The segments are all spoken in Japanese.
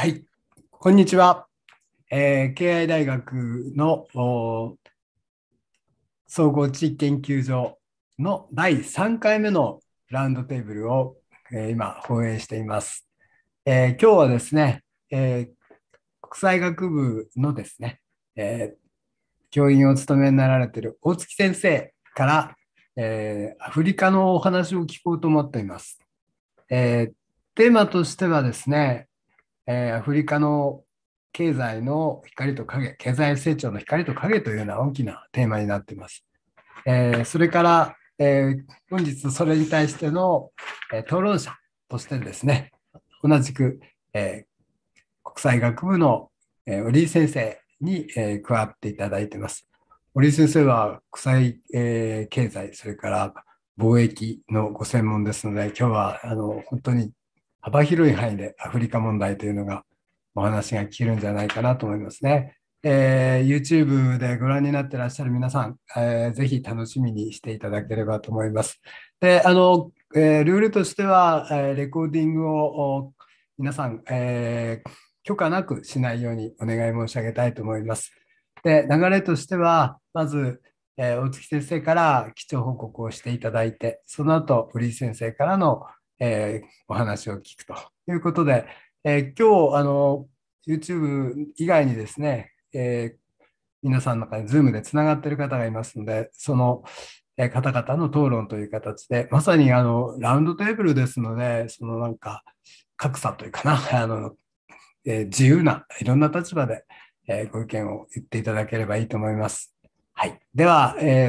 はい、こんにちは。えー、敬愛大学の総合地域研究所の第3回目のラウンドテーブルを、えー、今放映しています。えー、今日はですね、えー、国際学部のですね、え教員を務めになられている大月先生から、えアフリカのお話を聞こうと思っています。えテーマとしてはですね、えー、アフリカの経済の光と影、経済成長の光と影というような大きなテーマになっています。えー、それから、えー、本日それに対しての、えー、討論者としてですね、同じく、え国際学部の、えー、井先生に、え加わっていただいています。織井先生は国際、え経済、それから貿易のご専門ですので、今日はあの本当に幅広い範囲でアフリカ問題というのがお話が聞けるんじゃないかなと思いますね。えー、YouTube でご覧になってらっしゃる皆さん、えー、ぜひ楽しみにしていただければと思います。で、あの、えー、ルールとしては、えレコーディングを皆さん、え許可なくしないようにお願い申し上げたいと思います。で、流れとしては、まず、え大月先生から基調報告をしていただいて、その後、堀井先生からのえー、お話を聞くということで、えー、今日あの YouTube 以外にですね、えー、皆さんの中に Zoom でつながっている方がいますので、その方々の討論という形で、まさにあのラウンドテーブルですので、そのなんか格差というかな、あのえー、自由ないろんな立場で、えー、ご意見を言っていただければいいと思います。はい、では、え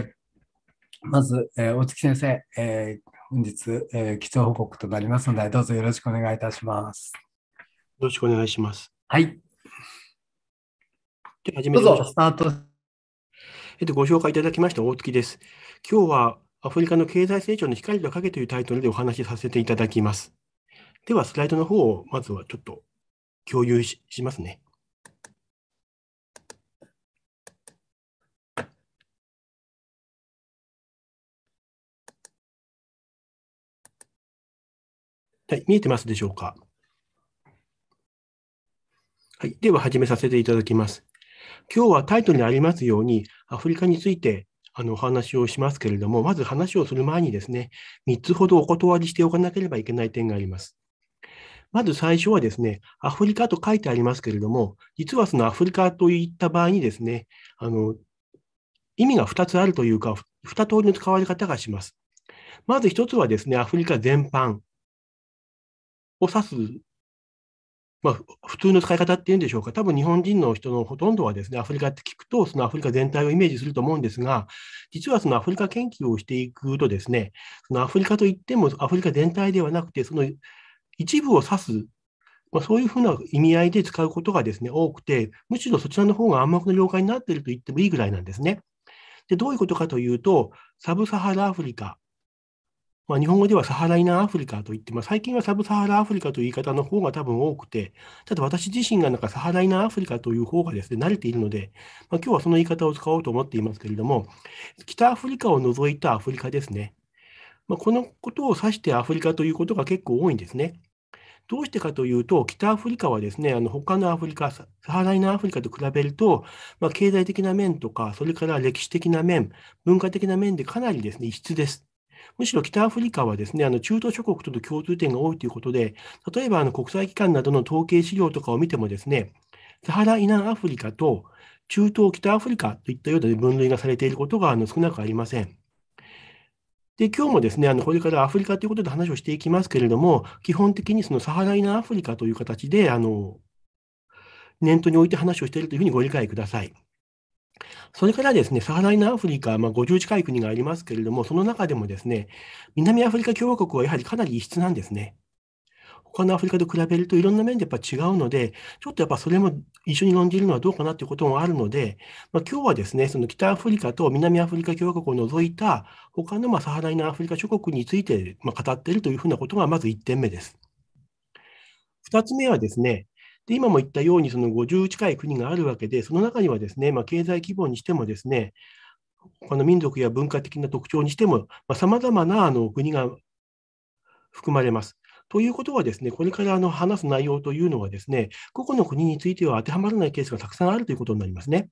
ー、まず、えー、大月先生、えー、本日、えー、基調報告となりますので、どうぞよろしくお願いいたします。よろしくお願いします。はい。では始めどうぞ、スタート。えっと、ご紹介いただきました大月です。今日はアフリカの経済成長の光と影というタイトルでお話しさせていただきます。では、スライドの方をまずはちょっと共有しますね。はい、見えてますでしょうか。はい、では始めさせていただきます。今日はタイトルにありますように、アフリカについてあのお話をしますけれども、まず話をする前にですね、3つほどお断りしておかなければいけない点があります。まず最初はですね、アフリカと書いてありますけれども、実はそのアフリカといった場合にですね、あの意味が2つあるというか、2通りの使われ方がします。まず1つはですね、アフリカ全般。を指す、まあ、普通の使い方っていうんでしょうか、多分日本人の人のほとんどはですね、アフリカって聞くと、そのアフリカ全体をイメージすると思うんですが、実はそのアフリカ研究をしていくとですね、そのアフリカといってもアフリカ全体ではなくて、その一部を指すまあ、そういうふうな意味合いで使うことがですね、多くて、むしろそちらの方が暗黙の了解になっていると言ってもいいぐらいなんですね。で、どういうことかというと、サブサハラアフリカまあ、日本語ではサハライナーアフリカといって、まあ、最近はサブサハラアフリカという言い方の方が多分多くて、ただ私自身がなんかサハライナーアフリカという方がですね、慣れているので、まあ、今日はその言い方を使おうと思っていますけれども、北アフリカを除いたアフリカですね。まあ、このことを指してアフリカということが結構多いんですね。どうしてかというと、北アフリカはですね、あの他のアフリカ、サハライナアフリカと比べると、まあ、経済的な面とか、それから歴史的な面、文化的な面でかなりですね、異質です。むしろ北アフリカはですね、あの中東諸国との共通点が多いということで、例えばあの国際機関などの統計資料とかを見てもですね、サハラ以南アフリカと中東北アフリカといったような分類がされていることがあの少なくありません。で今日もですねあのこれからアフリカということで話をしていきますけれども、基本的にそのサハラ以南アフリカという形であの念頭に置いて話をしているというふうにご理解ください。それからですね、サハライナアフリカ、まあ、50近い国がありますけれども、その中でもですね、南アフリカ共和国はやはりかなり異質なんですね。他のアフリカと比べるといろんな面でやっぱ違うので、ちょっとやっぱそれも一緒に論じるのはどうかなということもあるので、まあ、今日はですね、その北アフリカと南アフリカ共和国を除いた他のまサハライナアフリカ諸国についてま語っているというふうなことがまず1点目です。2つ目はですね、で今も言ったように、その50近い国があるわけで、その中にはですね、まあ、経済規模にしてもですね、他の民族や文化的な特徴にしても、さまざ、あ、まなあの国が含まれます。ということはですね、これからあの話す内容というのはですね、個々の国については当てはまらないケースがたくさんあるということになりますね。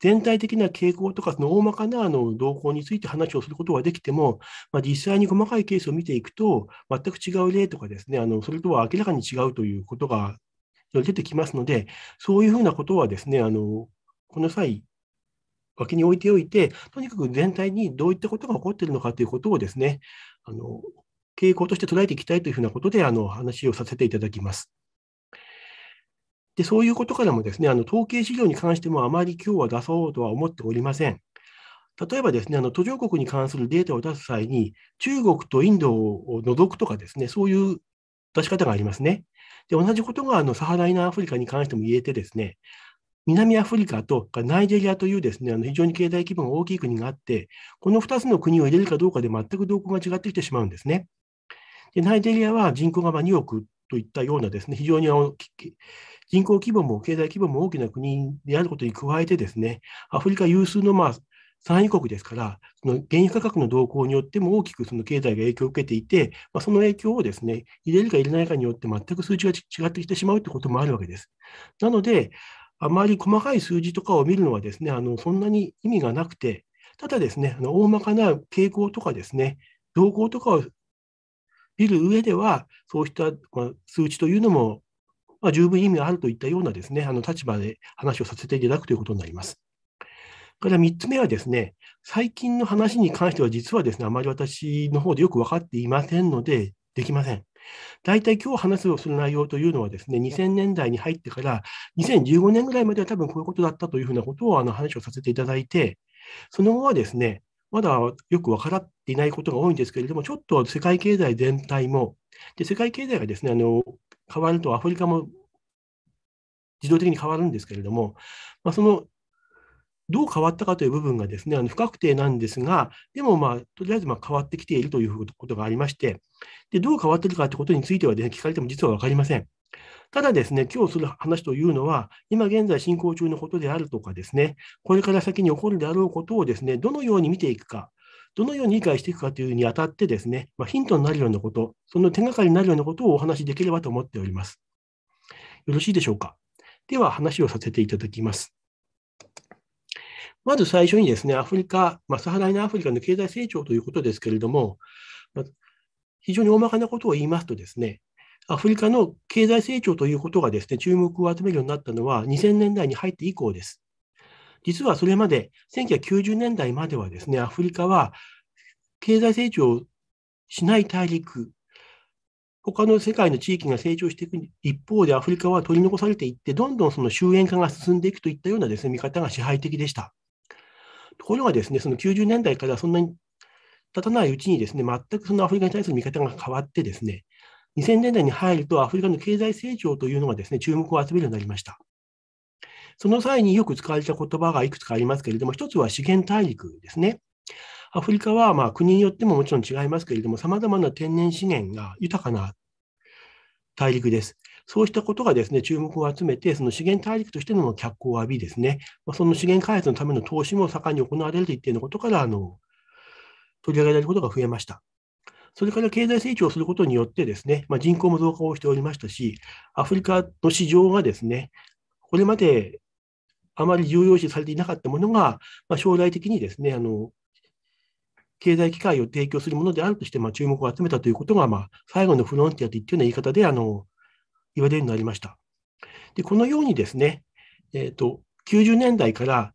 全体的な傾向とか、その大まかなあの動向について話をすることができても、まあ、実際に細かいケースを見ていくと、全く違う例とかですね、あのそれとは明らかに違うということが出てきますので、そういうふうなことはですね、あのこの際、脇に置いておいて、とにかく全体にどういったことが起こっているのかということをですね、あの傾向として捉えていきたいというふうなことであの話をさせていただきます。でそういうことからもですね、あの統計資料に関してもあまり今日は出そうとは思っておりません。例えばですね、あの途上国に関するデータを出す際に、中国とインドを除くとかですね、そういう出し方がありますね。で、同じことがあのサハライナアフリカに関しても言えてですね、南アフリカとナイジェリアというですね、あの非常に経済規模が大きい国があって、この2つの国を入れるかどうかで全く動向が違ってきてしまうんですね。でナイジェリアは人口が2億といったようなですね、非常に人口規模も経済規模も大きな国であることに加えてですね、アフリカ有数のまあ産油国ですから、その原油価格の動向によっても大きくその経済が影響を受けていて、まあ、その影響をですね、入れるか入れないかによって全く数値が違ってきてしまうということもあるわけです。なので、あまり細かい数字とかを見るのはですね、あのそんなに意味がなくて、ただですね、あの大まかな傾向とかですね、動向とかを見る上では、そうした数値というのもまあ、十分意味があるといったようなですねあの立場で話をさせていただくということになります。から3つ目はですね、最近の話に関しては実はですね、あまり私の方でよく分かっていませんので、できません。大体今日話をする内容というのはですね、2000年代に入ってから2015年ぐらいまでは多分こういうことだったというふうなことをあの話をさせていただいて、その後はですね、まだよく分からっていないことが多いんですけれども、ちょっと世界経済全体も、で世界経済がですねあの変わるとアフリカも自動的に変わるんですけれども、まあ、そのどう変わったかという部分がですね、あの不確定なんですが、でも、まあ、とりあえずま変わってきているということがありまして、でどう変わっているかということについてはです、ね、聞かれても実は分かりません。ただですね、今日する話というのは、今現在進行中のことであるとかですね、これから先に起こるであろうことをですね、どのように見ていくか、どのように理解していくかというにあたってですね、まあ、ヒントになるようなこと、その手がかりになるようなことをお話しできればと思っております。よろしいでしょうか。では話をさせていただきます。まず最初にですね、アフリカ、まあ、サハライナアフリカの経済成長ということですけれども、まあ、非常に大まかなことを言いますとですね、アフリカの経済成長ということがですね、注目を集めるようになったのは2000年代に入って以降です。実はそれまで、1990年代まではですね、アフリカは経済成長しない大陸、他の世界の地域が成長していく一方で、アフリカは取り残されていって、どんどんその終焉化が進んでいくといったようなですね、見方が支配的でした。ところがですね、その90年代からそんなに経たないうちにですね、全くそのアフリカに対する見方が変わってですね、2000年代に入るとアフリカの経済成長というのがですね、注目を集めるようになりました。その際によく使われた言葉がいくつかありますけれども、一つは資源大陸ですね。アフリカはまあ国によってももちろん違いますけれども、さまざまな天然資源が豊かな大陸です。そうしたことがですね、注目を集めて、その資源大陸としての脚光を浴びですね、まあ、その資源開発のための投資も盛んに行われるといったようなことから、あの、取り上げられることが増えました。それから経済成長することによってですね、まあ、人口も増加をしておりましたし、アフリカの市場がですね、これまであまり重要視されていなかったものが、まあ、将来的にですね、あの経済機会を提供するものであるとして、まあ、注目を集めたということが、まあ、最後のフロンティアといったような言い方であの言われるようになりました。でこのようにですね、えーと、90年代から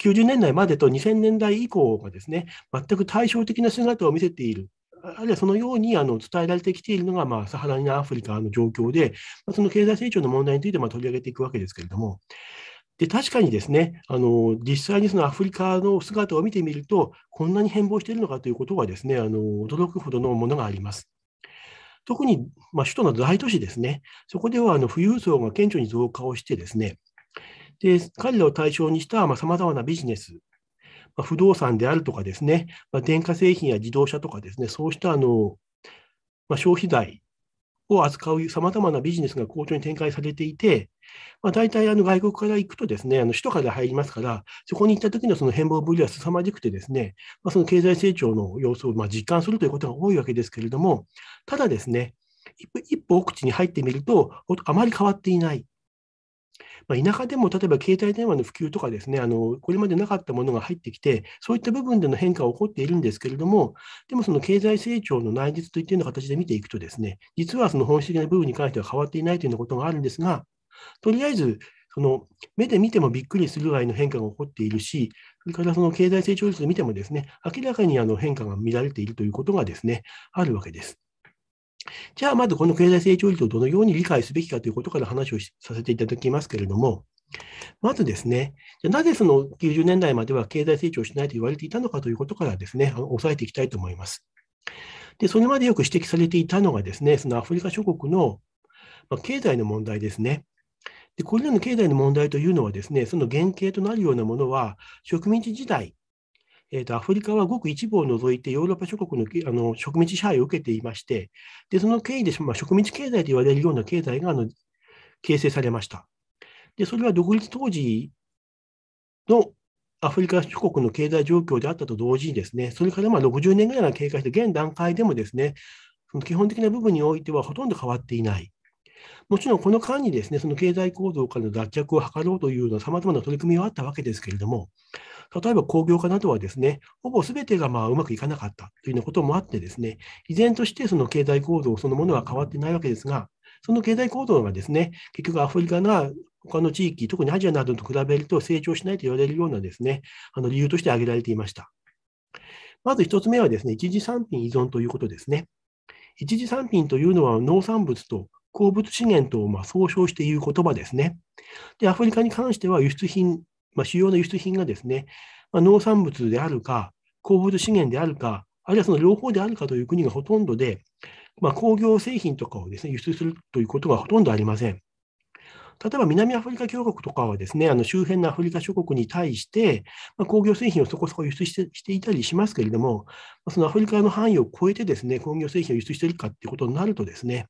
90年代までと2000年代以降がですね全く対照的な姿を見せているあるいはそのようにあの伝えられてきているのが、まあ、サハラニアアフリカの状況で、まあ、その経済成長の問題についてま取り上げていくわけですけれども、で確かにですねあの実際にそのアフリカの姿を見てみると、こんなに変貌しているのかということはですねあの驚くほどのものがあります。特に、まあ、首都の大都市ですね、そこではあの富裕層が顕著に増加をしてですね、で彼らを対象にしたさまざ、まなビジネス、まあ、不動産であるとかですね、まあ、電化製品や自動車とかですね、そうしたあの、まあ、消費財を扱うさまざまなビジネスが好調に展開されていて、まあ、大体あの外国から行くと、ですねあの首都から入りますから、そこに行った時のその変貌ぶりは凄まじくて、ですね、まあ、その経済成長の様子をまあ実感するということが多いわけですけれども、ただですね、一歩一歩奥地に入ってみると、あまり変わっていない。まあ、田舎でも例えば携帯電話の普及とかですねあのこれまでなかったものが入ってきてそういった部分での変化は起こっているんですけれどもでもその経済成長の内実といったような形で見ていくとですね実はその本質的な部分に関しては変わっていないというようなことがあるんですがとりあえずその目で見てもびっくりするぐらいの変化が起こっているし、それからその経済成長率を見てもですね、明らかにあの変化が見られているということがですね、あるわけです。じゃあ、まずこの経済成長率をどのように理解すべきかということから話をさせていただきますけれども、まずですね、じゃなぜその90年代までは経済成長しないと言われていたのかということからですね、押さえていきたいと思います。で、それまでよく指摘されていたのがですね、そのアフリカ諸国の、ま経済の問題ですね。で、これらの経済の問題というのはですね、その原型となるようなものは、植民地時代えーと、アフリカはごく一部を除いてヨーロッパ諸国のあの植民地支配を受けていまして、でその経緯で、まあ、植民地経済と言われるような経済があの形成されました。でそれは独立当時のアフリカ諸国の経済状況であったと同時にですね、それからまあ60年ぐらいが経過して、現段階でもですね、その基本的な部分においてはほとんど変わっていない。もちろんこの間にですね、その経済構造からの脱却を図ろうというようなさまざまな取り組みはあったわけですけれども、例えば工業化などはですね、ほぼ全てがまあうまくいかなかったというようなこともあってですね、依然としてその経済構造そのものは変わってないわけですが、その経済構造がですね、結局アフリカが他の地域、特にアジアなどと比べると成長しないと言われるようなですね、あの理由として挙げられていました。まず1つ目はですね、一次産品依存ということですね。一次産品というのは農産物と鉱物資源とま総称して言う言葉ですね。で、アフリカに関しては輸出品まあ、主要な輸出品がですね、まあ、農産物であるか、鉱物資源であるか、あるいはその両方であるかという国がほとんどで、まあ、工業製品とかをです、ね、輸出するということはほとんどありません。例えば南アフリカ共和国とかはですね、あの周辺のアフリカ諸国に対して、まあ、工業製品をそこそこ輸出してしていたりしますけれども、そのアフリカの範囲を超えてですね、工業製品を輸出しているかということになるとですね、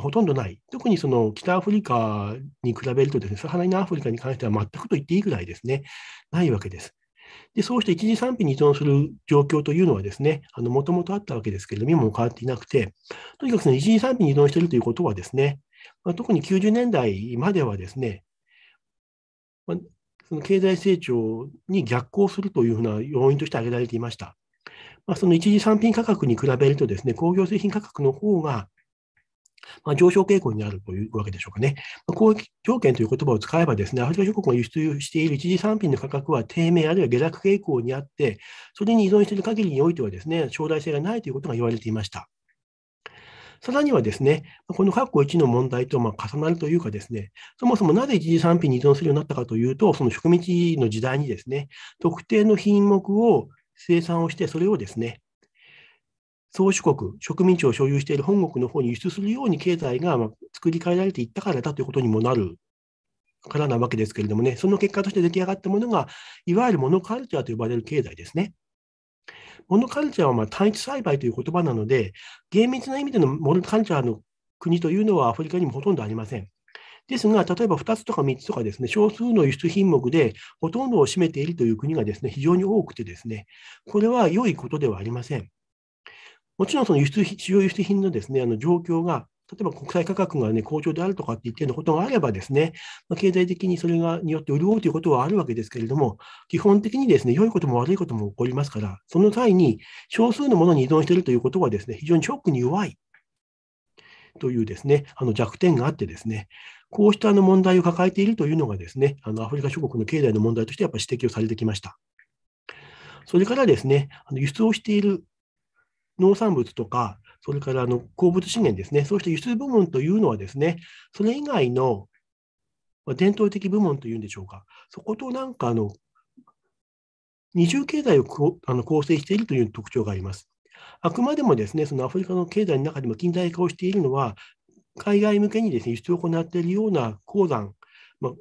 ほとんどない、特にその北アフリカに比べるとです、ね、サハラナアフリカに関しては全くと言っていいぐらいですね、ないわけです。でそうして一次産品に依存する状況というのはですね、もともとあったわけですけれども、今も変わっていなくて、とにかくその一次産品に依存しているということはですね、まあ、特に90年代まではですね、まあ、その経済成長に逆行するというふうな要因として挙げられていました。まあ、その一次産品価格に比べるとですね、工業製品価格の方がまあ、上昇傾向にあるというわけでしょうかね。まあ、貿易条件という言葉を使えばですね、アフリカ諸国が輸出している一次産品の価格は低迷あるいは下落傾向にあって、それに依存している限りにおいてはですね、将来性がないということが言われていました。さらにはですね、この括弧1の問題とま重なるというかですね、そもそもなぜ一次産品に依存するようになったかというと、その植民地の時代にですね、特定の品目を生産をして、それをですね、宗主国、植民地を所有している本国の方に輸出するように経済がま作り変えられていったからだということにもなるからなわけですけれどもね、その結果として出来上がったものが、いわゆるモノカルチャーと呼ばれる経済ですね。モノカルチャーはま単一栽培という言葉なので、厳密な意味でのモノカルチャーの国というのはアフリカにもほとんどありません。ですが、例えば2つとか3つとかですね、少数の輸出品目でほとんどを占めているという国がですね、非常に多くてですね、これは良いことではありません。もちろんその輸出主要輸出品のですねあの状況が例えば国際価格が、ね、好調であるとかってようのことがあればですね、まあ、経済的にそれがによって潤うということはあるわけですけれども、基本的にですね、良いことも悪いことも起こりますから、その際に少数のものに依存しているということはですね、非常にショックに弱いというですね、あの弱点があってですね、こうしたあの問題を抱えているというのがですね、あのアフリカ諸国の経済の問題としてやっぱり指摘をされてきました。それからですね、あの輸出をしている農産物とか、それからあの鉱物資源ですね、そして輸出部門というのはですね、それ以外の伝統的部門というんでしょうか、そことなんかあの二重経済をあの構成しているという特徴があります。あくまでもですね、そのアフリカの経済の中でも近代化をしているのは、海外向けにですね、輸出を行っているような鉱山、まあ、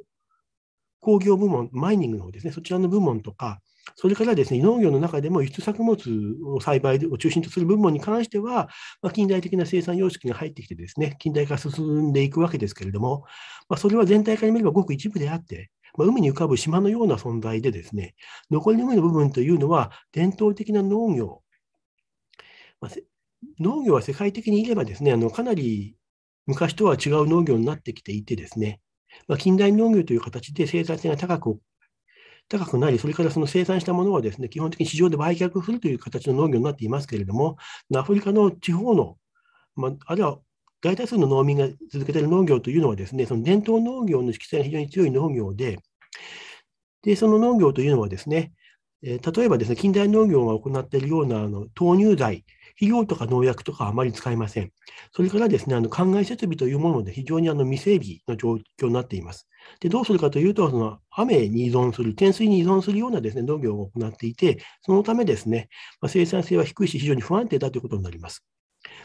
工業部門、マイニングの方ですね、そちらの部門とか、それからですね、農業の中でも輸出作物を栽培を中心とする部門に関しては、まあ、近代的な生産様式が入ってきてですね、近代化進んでいくわけですけれども、まあ、それは全体から見ればごく一部であって、まあ、海に浮かぶ島のような存在でですね、残りの海の部分というのは伝統的な農業、まあ、農業は世界的にいればですね、あのかなり昔とは違う農業になってきていてですね、まあ、近代農業という形で生産性が高く高くなり、それからその生産したものはですね、基本的に市場で売却するという形の農業になっていますけれども、アフリカの地方の、まあ、あるいは大多数の農民が続けている農業というのはですね、その伝統農業の色彩が非常に強い農業で、で、その農業というのはですね、えー、例えばですね、近代農業が行っているようなあの豆乳剤、医療とか農薬とかあまり使いません。それからですね、あの灌漑設備というもので非常にあの未整備の状況になっています。でどうするかというと、その雨に依存する、天水に依存するようなですね農業を行っていて、そのためですね、まあ、生産性は低いし、非常に不安定だということになります。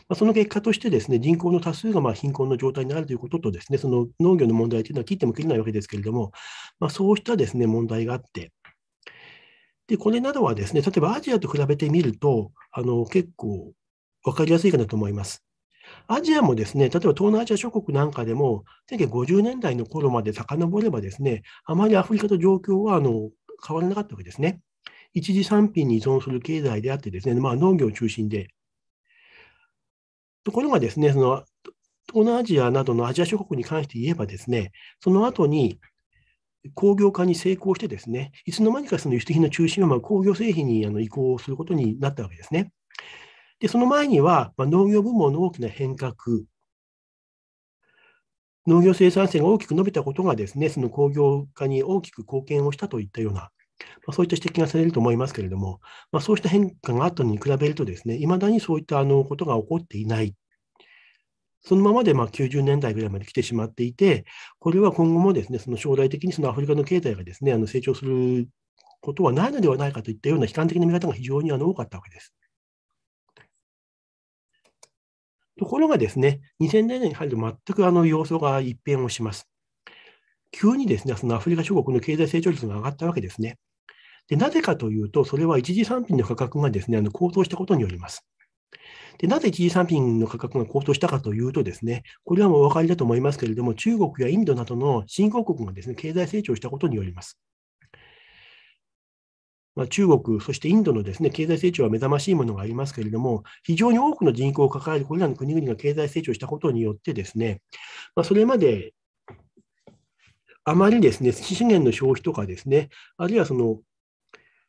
まあ、その結果としてですね人口の多数がま貧困の状態になるということとですねその農業の問題というのは切っても切れないわけですけれども、まあ、そうしたですね問題があって、で、これなどはですね、例えばアジアと比べてみると、あの結構分かりやすいかなと思います。アジアもですね、例えば東南アジア諸国なんかでも、1950年代の頃まで遡ればですね、あまりアフリカと状況はあの変わらなかったわけですね。一次産品に依存する経済であってですね、まあ、農業中心で。ところがですね、その東南アジアなどのアジア諸国に関して言えばですね、その後に工業化に成功してですね、いつの間にかその輸出品の中心はま工業製品にあの移行することになったわけですね。で、その前には、ま農業部門の大きな変革、農業生産性が大きく伸びたことがですね、その工業化に大きく貢献をしたといったような、まそういった指摘がされると思いますけれども、まそうした変化があったのに比べるとですね、いまだにそういったあのことが起こっていないそのままでまあ90年代ぐらいまで来てしまっていて、これは今後もですね、その将来的にそのアフリカの経済がですね、あの成長することはないのではないかといったような悲観的な見方が非常にあの多かったわけです。ところがですね、2000年代に入ると全くあの様相が一変をします。急にですね、そのアフリカ諸国の経済成長率が上がったわけですね。でなぜかというと、それは一次産品の価格がですね、あの高騰したことによります。で、なぜ一次産品の価格が高騰したかというとですね、これはもうお分かりだと思いますけれども、中国やインドなどの新興国がですね、経済成長したことによります。ま中国、そしてインドのです、ね、経済成長は目覚ましいものがありますけれども、非常に多くの人口を抱えるこれらの国々が経済成長したことによってですね、まあ、それまであまりですね資源の消費とかですね、あるいはその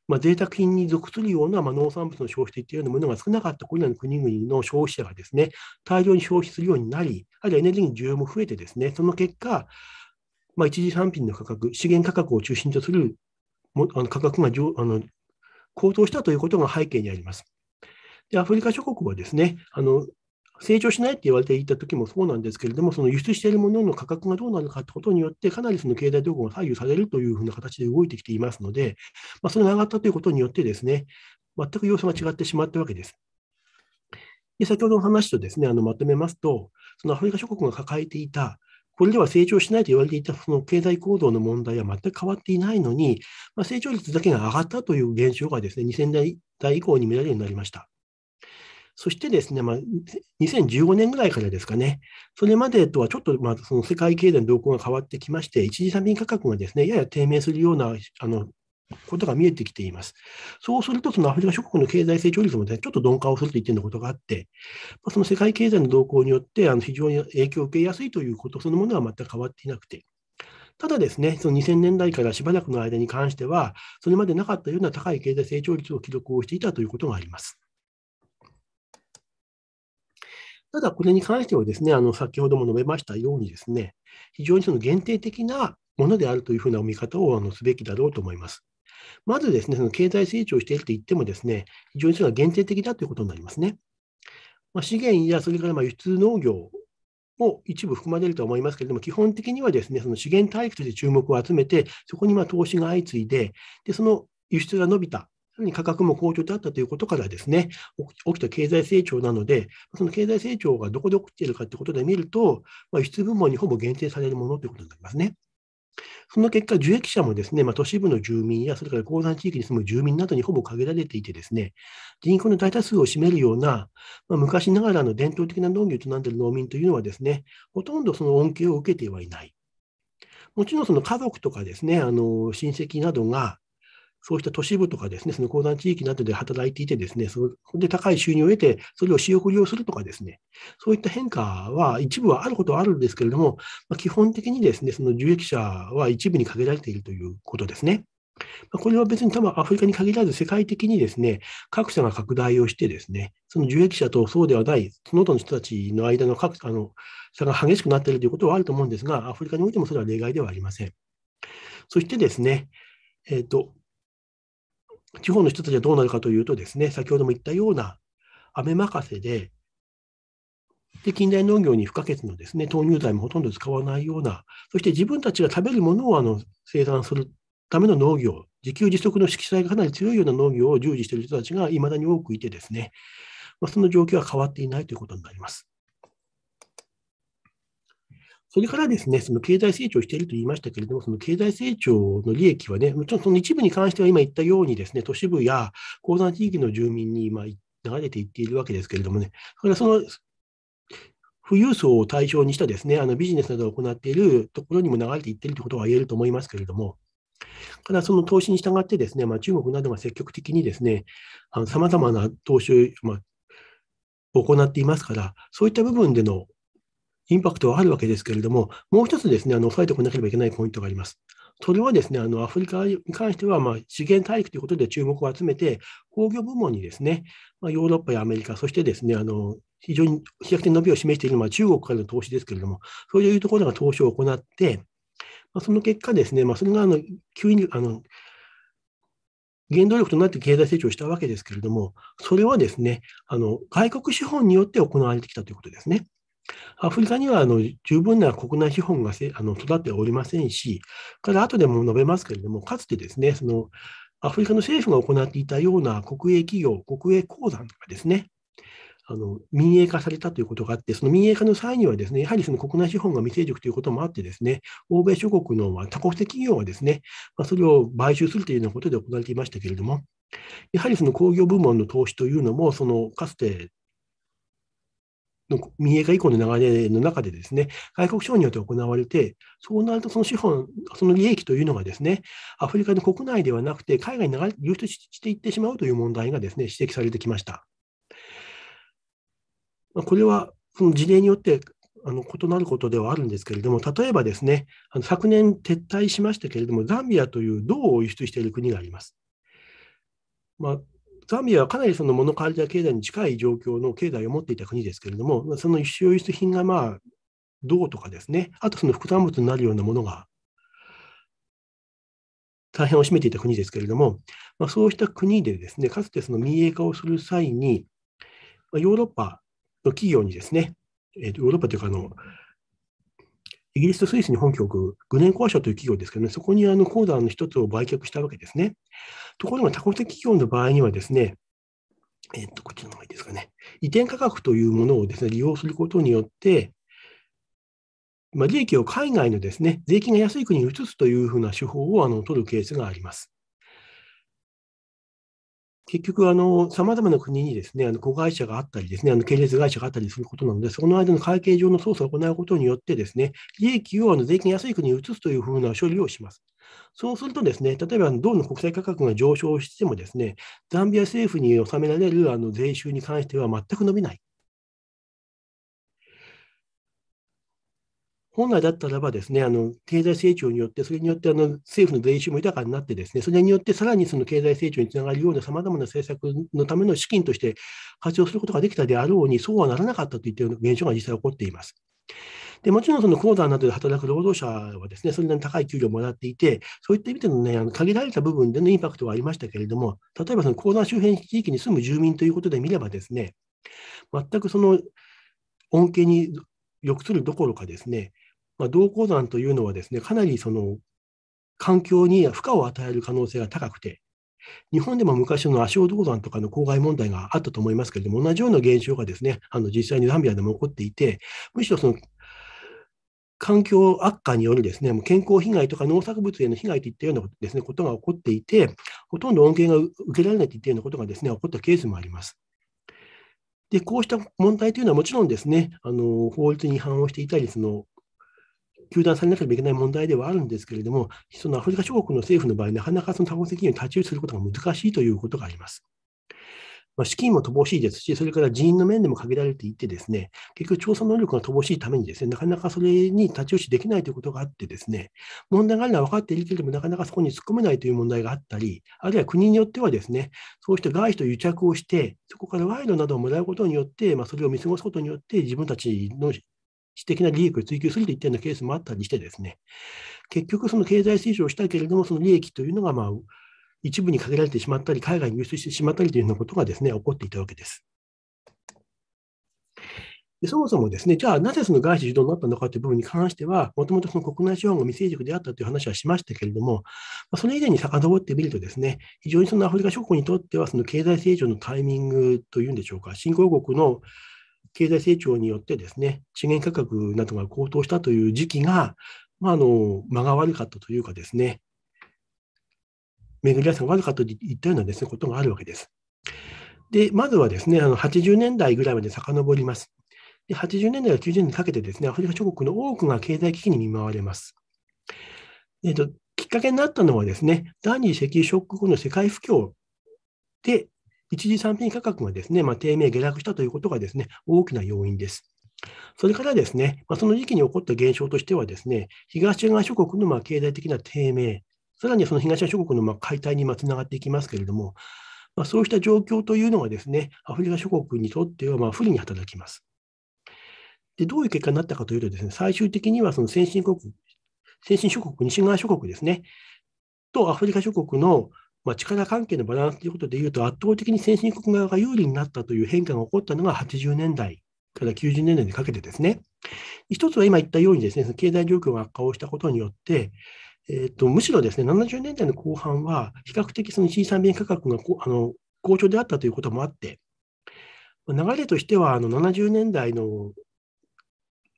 まあ、贅沢品に属するような、まあ、農産物の消費といったようなものが少なかったこれらの国々の消費者がですね、大量に消費するようになり、あるいはエネルギーの需要も増えてですね、その結果、まあ、一次産品の価格、資源価格を中心とするもあの価格があの高騰したということが背景にあります。でアフリカ諸国はですねあの成長しないって言われていた時もそうなんですけれども、その輸出しているものの価格がどうなるかってことによって、かなりその経済動向が左右されるというふうな形で動いてきていますので、まあ、それが上がったということによって、ですね全く様子が違ってしまったわけです。で先ほどの話とですねあのまとめますと、そのアフリカ諸国が抱えていたこれでは成長しないと言われていたその経済行動の問題は全く変わっていないのに、まあ、成長率だけが上がったという現象がですね2000年代以降に見られるようになりました。そしてですね、まあ、2015年ぐらいからですかね、それまでとはちょっと、まあ、その世界経済の動向が変わってきまして、一次産品価格がですね、やや低迷するような、あの、ことが見えてきています。そうすると、そのアフリカ諸国の経済成長率も、ね、ちょっと鈍化をすると言っていることがあって、まあ、その世界経済の動向によって、あの非常に影響を受けやすいということそのものは全く変わっていなくて、ただですね、その2000年代からしばらくの間に関しては、それまでなかったような高い経済成長率を記録をしていたということがあります。ただ、これに関してはですね、あの、先ほども述べましたようにですね、非常にその限定的なものであるというふうな見方をあのすべきだろうと思います。まずですね、その経済成長していると言ってもですね、非常にそれが限定的だということになりますね。まあ、資源やそれからま輸出農業も一部含まれると思いますけれども、基本的にはですね、その資源大育として注目を集めて、そこにま投資が相次いで、でその輸出が伸びたに価格も好調であったということからですね、起きた経済成長なので、その経済成長がどこで起きているかということで見ると、まあ、輸出部門にほぼ限定されるものということになりますね。その結果、受益者もですね、まあ、都市部の住民や、それから鉱山地域に住む住民などにほぼ限られていてですね、人口の大多数を占めるような、まあ、昔ながらの伝統的な農業を営んでいる農民というのはですね、ほとんどその恩恵を受けてはいない。もちろんその家族とかですね、あの親戚などが、そうした都市部とかですね、その高難地域などで働いていてですね、そので高い収入を得て、それを仕送りをするとかですね、そういった変化は一部はあることはあるんですけれども、まあ、基本的にですね、その受益者は一部に限られているということですね。これは別に多分アフリカに限らず世界的にですね、各社が拡大をしてですね、その受益者とそうではない、その他の人たちの間の各あの差が激しくなっているということはあると思うんですが、アフリカにおいてもそれは例外ではありません。そしてですね、えーと地方の人たちはどうなるかというとですね、先ほども言ったような雨任せで、で近代農業に不可欠のですね、投入剤もほとんど使わないような、そして自分たちが食べるものをあの生産するための農業、自給自足の色彩がかなり強いような農業を従事している人たちがいまだに多くいてですね、まあ、その状況は変わっていないということになります。それからですね、その経済成長していると言いましたけれども、その経済成長の利益はね、もちろんその一部に関しては今言ったようにですね、都市部や鉱山地域の住民に今流れていっているわけですけれどもね、それからその富裕層を対象にしたですね、あのビジネスなどを行っているところにも流れていっているということは言えると思いますけれども、からその投資に従ってですね、まあ、中国などが積極的にですね、さまざまな投資を、まあ、行っていますから、そういった部分でのインパクトはあるわけですけれども、もう一つですね、あの、抑えてこなければいけないポイントがあります。それはですね、あの、アフリカに関しては、まあ、資源大陸ということで注目を集めて、工業部門にですね、まあ、ヨーロッパやアメリカ、そしてですね、あの、非常に飛躍的伸びを示しているのは中国からの投資ですけれども、そういうところが投資を行って、まあ、その結果ですね、まあ、それがあの急にあの原動力となって経済成長したわけですけれども、それはですね、あの外国資本によって行われてきたということですね。アフリカにはあの十分な国内資本があの育っておりませんし、から後でも述べますけれども、かつてですね、そのアフリカの政府が行っていたような国営企業、国営鉱山がですね、あの民営化されたということがあって、その民営化の際には、ですねやはりその国内資本が未成熟ということもあって、ですね欧米諸国の多国籍企業はですね、まそれを買収するというようなことで行われていましたけれども、やはりその工業部門の投資というのも、そのかつての民営化以降の流れの中でですね、外国資によって行われて、そうなるとその資本、その利益というのがですね、アフリカの国内ではなくて海外に流れ流出していってしまうという問題がですね、指摘されてきました。これはその事例によってあの異なることではあるんですけれども、例えばですね、あの昨年撤退しましたけれども、ザンビアという銅を輸出している国があります。まあ、ザンビアはかなりその物借りた経済に近い状況の経済を持っていた国ですけれども、その一種輸出品がまあ銅とかですね、あとその副産物になるようなものが大変を占めていた国ですけれども、まあ、そうした国でですね、かつてその民営化をする際に、ヨーロッパの企業にですね、ヨーロッパというかあの、イギリスとスイスに本局、グネンコア社という企業ですけどね、そこにあのコーダーの一つを売却したわけですね。ところが多国籍企業の場合にはですね、えっと、こっちの方がいいですかね。移転価格というものをですね、利用することによって、まあ、利益を海外のですね、税金が安い国に移すというふうな手法をあの取るケースがあります。結局、あの、様々な国にですね、あの、子会社があったりですね、あの、系列会社があったりすることなので、その間の会計上の操作を行うことによってですね、利益をあの税金安い国に移すというふうな処理をします。そうするとですね、例えば銅の国際価格が上昇してもですね、ザンビア政府に納められるあの税収に関しては全く伸びない。本来だったらばですね、あの経済成長によって、それによってあの政府の税収も豊かになってですね、それによってさらにその経済成長につながるようなさまざまな政策のための資金として活用することができたであろうに、そうはならなかったといったような現象が実際起こっています。でもちろんその鉱山などで働く労働者はですね、それなりに高い給料をもらっていて、そういった意味でのね、あの限られた部分でのインパクトはありましたけれども、例えばその鉱山周辺地域に住む住民ということで見ればですね、全くその恩恵に欲するどころかですね、まあ、鉱山というのはですね、かなりその環境に負荷を与える可能性が高くて、日本でも昔の足尾銅山とかの公害問題があったと思いますけれども、同じような現象がですね、あの実際にザンビアでも起こっていて、むしろその環境悪化によるですね、健康被害とか農作物への被害といったようなことです、ね、ことが起こっていて、ほとんど恩恵が受けられないといったようなことがですね、起こったケースもあります。で、こうした問題というのはもちろんですね、あの法律に違反をしていたり、その球団されなければいけない問題ではあるんですけれども、そのアフリカ諸国の政府の場合、なかなかその多国籍に立刀打ちすることが難しいということがあります。まあ、資金も乏しいですし、それから人員の面でも限られていて、ですね結局、調査能力が乏しいために、ですねなかなかそれに立ち打ちできないということがあって、ですね問題があるのは分かっているけれども、なかなかそこに突っ込めないという問題があったり、あるいは国によっては、ですねそうした外資と癒着をして、そこから賄賂などをもらうことによって、まあ、それを見過ごすことによって、自分たちの私的な利益を追求するといったようなケースもあったりしてですね、結局その経済成長したけれども、その利益というのがまあ一部に限られてしまったり、海外に輸出してしまったりというようなことがですね、起こっていたわけです。でそもそもですね、じゃあなぜその外資主導になったのかという部分に関しては、もともとその国内資本が未成熟であったという話はしましたけれども、それ以前に遡ってみるとですね、非常にそのアフリカ諸国にとっては、その経済成長のタイミングというんでしょうか、新興国の経済成長によってですね、資源価格などが高騰したという時期が、まあ、あの、間が悪かったというかですね、巡り合わせが悪かったといったようなですね、ことがあるわけです。で、まずはですね、あの80年代ぐらいまで遡ります。で80年代から90年にかけてですね、アフリカ諸国の多くが経済危機に見舞われます。えっときっかけになったのはですね、第二次石油ショック後の世界不況で一次産品価格がですね、まあ、低迷下落したということがですね、大きな要因です。それからですね、まあ、その時期に起こった現象としてはですね、東側諸国のまあ経済的な低迷、さらにその東側諸国のまあ解体にまつながっていきますけれども、まあ、そうした状況というのがですね、アフリカ諸国にとってはまあ不利に働きます。で、どういう結果になったかというとですね、最終的にはその先進国、先進諸国、西側諸国ですね、とアフリカ諸国のまあ、力関係のバランスということでいうと、圧倒的に先進国側が有利になったという変化が起こったのが80年代から90年代にかけてですね。一つは今言ったようにですね、経済状況が悪化をしたことによって、えーと、むしろですね、70年代の後半は、比較的その C 産品価格があの好調であったということもあって、流れとしてはあの70年代の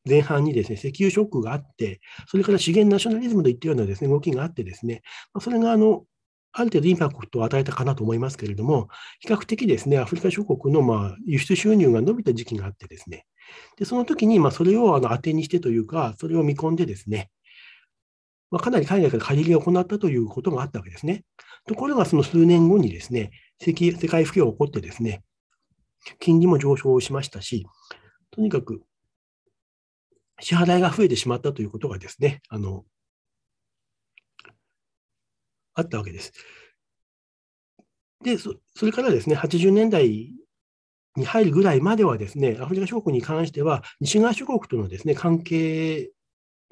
前半にですね、石油ショックがあって、それから資源ナショナリズムといったようなですね、動きがあってですね、それがあのある程度インパクトを与えたかなと思いますけれども、比較的ですね、アフリカ諸国のまあ輸出収入が伸びた時期があってですね、でその時にまにそれをあの当てにしてというか、それを見込んでですね、まあ、かなり海外から借り入れを行ったということがあったわけですね。ところが、その数年後にですね、世界不況が起こってですね、金利も上昇しましたし、とにかく支払いが増えてしまったということがですね、あのあったわけです。で、それからですね、80年代に入るぐらいまではですね、アフリカ諸国に関しては、西側諸国とのですね、関係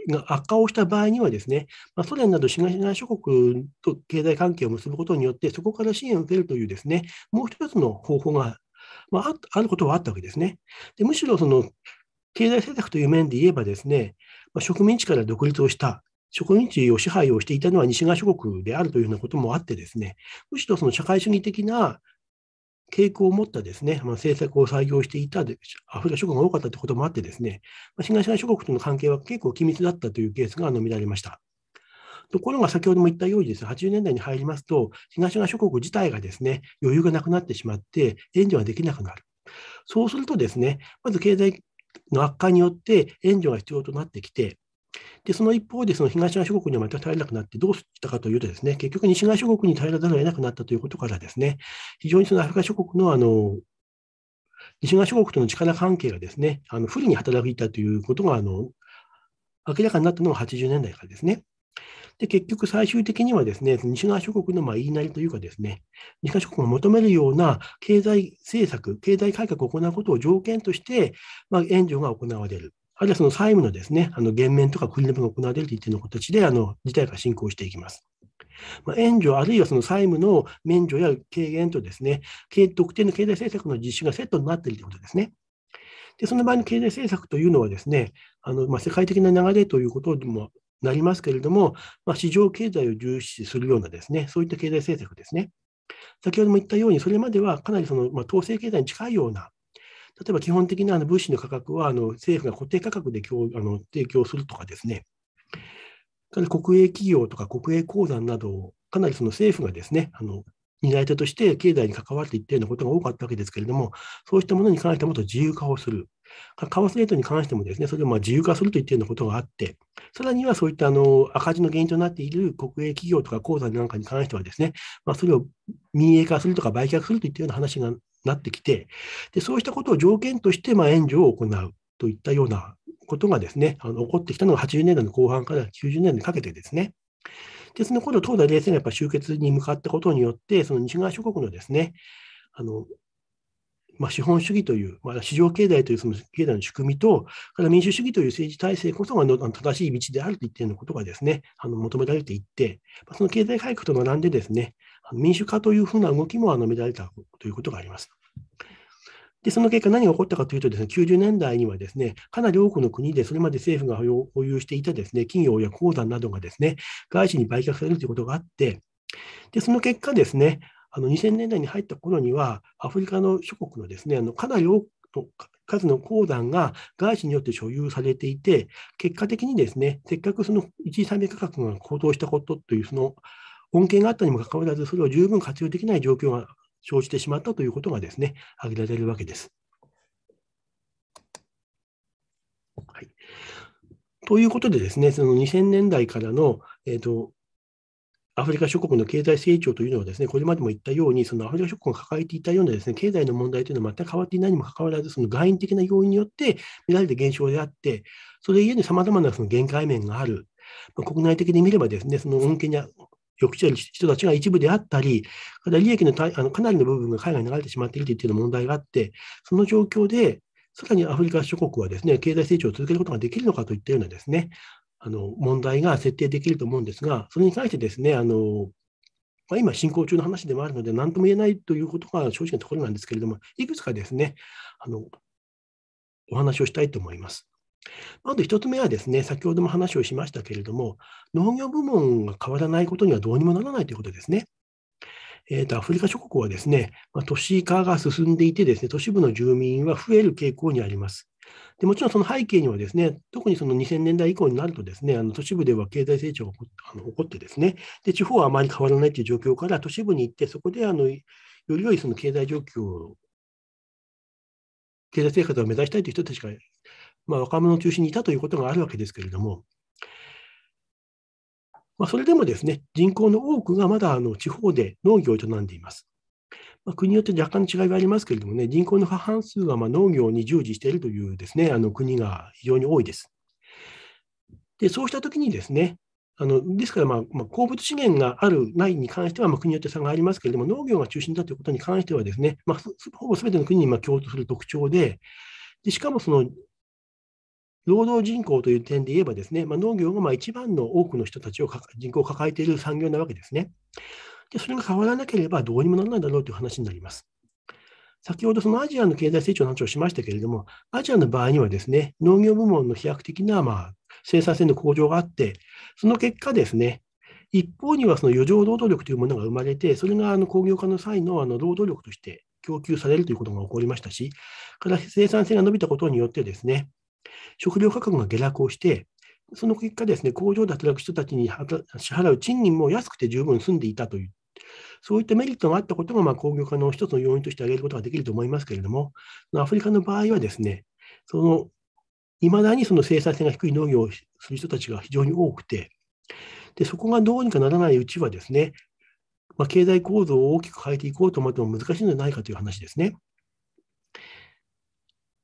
が悪化をした場合にはですね、まソ連など東側諸国と経済関係を結ぶことによって、そこから支援を受けるというですね、もう一つの方法が、まあ、あることはあったわけですね。でむしろその経済政策という面で言えばですね、ま植民地から独立をした植民地を支配をしていたのは西側諸国であるというようなこともあってですね、むしろその社会主義的な傾向を持ったですね、まあ、政策を採用していたアフリカ諸国が多かったということもあってですね、まあ、東側諸国との関係は結構緊密だったというケースが述べ見られました。ところが先ほども言ったようにです、ね、80年代に入りますと、東側諸国自体がですね、余裕がなくなってしまって、援助ができなくなる。そうするとですね、まず経済の悪化によって援助が必要となってきて、で、その一方で、その東側諸国にはまた耐えられなくなって、どうしたかというとですね、結局西側諸国に耐えらざるを得なくなったということからですね、非常にそのアフリカ諸国の、あの、西側諸国との力関係がですね、あの不利に働いたということが、あの、明らかになったのが80年代からですね。で、結局最終的にはですね、西側諸国のまあ言いなりというかですね、西側諸国が求めるような経済政策、経済改革を行うことを条件として、まあ、援助が行われる。あるいはその債務のですね、あの減免とか国でもが行われるといったような形で、あの事態が進行していきます。まあ、援助、あるいはその債務の免除や軽減とですね、特定の経済政策の実施がセットになっているということですね。で、その場合の経済政策というのはですね、あのまあ、世界的な流れということにもなりますけれども、まあ、市場経済を重視するようなですね、そういった経済政策ですね。先ほども言ったように、それまではかなりその、まあ、統制経済に近いような例えば基本的なあの物資の価格はあの政府が固定価格で供あの提供するとかですね、国営企業とか国営鉱山などかなりその政府がですね、あの担い手として経済に関わっていったようなことが多かったわけですけれども、そうしたものに関してはもっと自由化をする。為替レートに関してもですね、それをまあ自由化するといったようなことがあって、さらにはそういったあの赤字の原因となっている国営企業とか鉱山なんかに関してはですね、まあ、それを民営化するとか売却するといったような話がなってきて、でそうしたことを条件として、ま援助を行うといったようなことがですね、あの起こってきたのが80年代の後半から90年代にかけてですね。で、その頃、東大冷戦がやっぱ終結に向かったことによって、その西側諸国のですね、あのまあ、資本主義という、まあ、市場経済というその経済の仕組みと、から民主主義という政治体制こそがの正しい道であるといったようなことがですね、あの求められていって、その経済回復と並んでですね、民主化というふうな動きもあの見られたということがあります。で、その結果、何が起こったかというとです、ね、90年代にはです、ね、かなり多くの国で、それまで政府が保有していたです、ね、企業や鉱山などがです、ね、外資に売却されるということがあって、でその結果です、ね、あの2000年代に入った頃には、アフリカの諸国のです、ね、あのかなり多くの数の鉱山が外資によって所有されていて、結果的にですね、せっかくその一時産業価格が高騰したことという、その恩恵があったにもかかわらず、それを十分活用できない状況が生じてしまったということがですね、挙げられるわけです。はい、ということでですね、その2000年代からの、えーと、アフリカ諸国の経済成長というのはですね、これまでも言ったように、そのアフリカ諸国が抱えていたようなですね、経済の問題というのは全く変わっていないにもかかわらず、その外因的な要因によって見られた現象であって、それゆえに様々なその限界面がある。まあ、国内的に見ればですね、その恩恵に抑止力人たちが一部であったり、か利益のあのかなりの部分が海外に流れてしまっているという問題があって、その状況で、さらにアフリカ諸国はですね、経済成長を続けることができるのかといったようなですね、あの問題が設定できると思うんですが、それに関してですね、あのまあ、今進行中の話でもあるので、何とも言えないということが正直なところなんですけれども、いくつかですね、あのお話をしたいと思います。まず1つ目はですね、先ほども話をしましたけれども、農業部門が変わらないことにはどうにもならないということですね。えーと、アフリカ諸国はですね、まあ、都市化が進んでいてですね、都市部の住民は増える傾向にあります。でもちろんその背景にはですね、特にその2000年代以降になるとですね、あの都市部では経済成長があの起こってですねで、地方はあまり変わらないという状況から都市部に行って、そこであのより良いその経済状況を経済生活を目指したいという人たちがまあ、若者を中心にいたということがあるわけですけれども、まあ、それでもですね、人口の多くがまだあの地方で農業を営んでいます。まあ、国によって若干違いはありますけれどもね、人口の過半数がま農業に従事しているというですね、あの国が非常に多いです。で、そうしたときにですね、あのですから、まあ、まあ、鉱物資源がある、ないに関しては、まあ、国によって差がありますけれども、農業が中心だということに関してはですね、まあ、ほぼすべての国にま共通する特徴で、でしかもその労働人口という点で言えばですね、まあ、農業がまあ一番の多くの人たちを人口を抱えている産業なわけですね。で、それが変わらなければどうにもならないだろうという話になります。先ほどそのアジアの経済成長の話をしましたけれども、アジアの場合にはですね、農業部門の飛躍的なまあ生産性の向上があって、その結果ですね、一方にはその余剰労働力というものが生まれて、それがあの工業化の際のあの労働力として供給されるということが起こりましたし、から生産性が伸びたことによってですね、食料価格が下落をして、その結果ですね、工場で働く人たちに支払う賃金も安くて十分済んでいたという、そういったメリットがあったことが、まあ、工業化の一つの要因として挙げることができると思いますけれども、アフリカの場合はですね、いまだにその生産性が低い農業をする人たちが非常に多くて、でそこがどうにかならないうちはですね、まあ、経済構造を大きく変えていこうと思っても難しいのではないかという話ですね。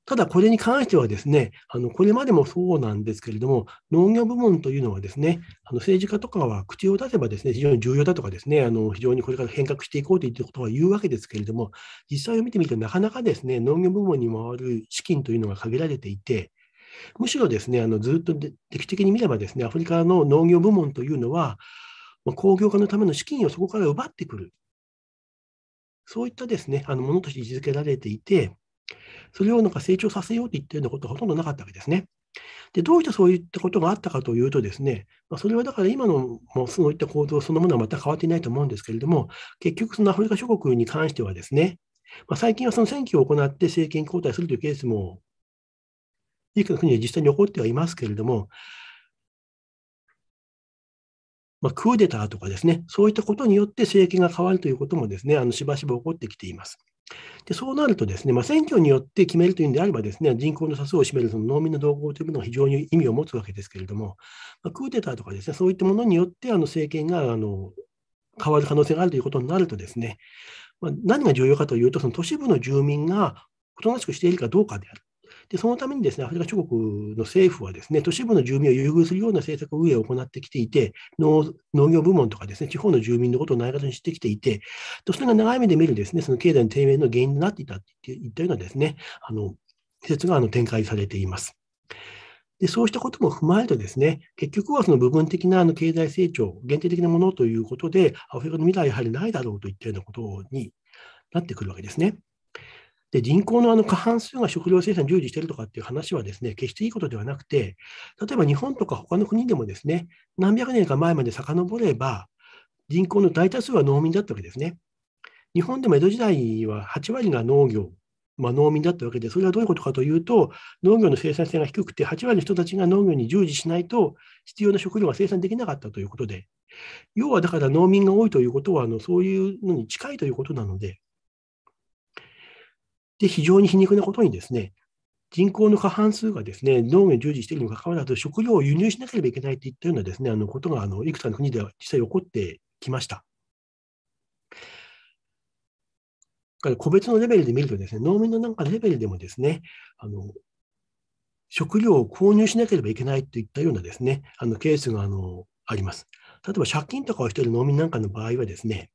ただこれに関してはですね、あのこれまでもそうなんですけれども、農業部門というのはですね、あの政治家とかは口を出せばですね、非常に重要だとかですね、あの非常にこれから変革していこうということは言うわけですけれども、実際を見てみるとなかなかですね、農業部門に回る資金というのが限られていて、むしろですね、あのずっと定期的に見ればですね、アフリカの農業部門というのは、ま工業化のための資金をそこから奪ってくる。そういったですね、あのものとして位置づけられていて、それをなんか成長させようと言ったようなことはほとんどなかったわけですね。でどうしてそういったことがあったかというとですね、まあ、それはだから今のもうそういった行動そのものは全く変わっていないと思うんですけれども、結局そのアフリカ諸国に関してはですね、まあ、最近はその選挙を行って政権交代するというケースも、いくつかの国で実際に起こってはいますけれども、まあ、クーデターとかですね、そういったことによって政権が変わるということもですね、あのしばしば起こってきています。でそうなるとですね、まあ、選挙によって決めるというんであればですね、人口の多数を占めるその農民の動向というものが非常に意味を持つわけですけれども、まあ、クーデターとかですね、そういったものによってあの政権があの変わる可能性があるということになるとですね、まあ、何が重要かというと、その都市部の住民がおとなしくしているかどうかである。でそのためにです、ね、アフリカ諸国の政府はです、ね、都市部の住民を優遇するような政策運営を行ってきていて、農業部門とかです、ね、地方の住民のことをないがしにしてきていて、それが長い目で見るです、ね、その経済の低迷の原因になっていたといったようなです、ね、あの説があの展開されています。でそうしたことも踏まえるとですね、結局はその部分的なあの経済成長、限定的なものということで、アフリカの未来はやはりないだろうといったようなことになってくるわけですね。で人口のあの過半数が食料生産に従事しているとかっていう話はですね決していいことではなくて、例えば日本とか他の国でもですね何百年か前まで遡れば、人口の大多数は農民だったわけですね。日本でも江戸時代は8割が農業、まあ、農民だったわけで、それはどういうことかというと、農業の生産性が低くて、8割の人たちが農業に従事しないと、必要な食料が生産できなかったということで、要はだから農民が多いということは、あのそういうのに近いということなので、で、非常に皮肉なことにですね、人口の過半数がですね、農業に従事しているにもかかわらず、食料を輸入しなければいけないといったようなですね、あのことがあのいくつかの国では実際起こってきました。から個別のレベルで見るとですね、農民のなんかレベルでもですね、あの食料を購入しなければいけないといったようなですね、あのケースがあのあります。例えば借金とかをしている農民なんかの場合はですね、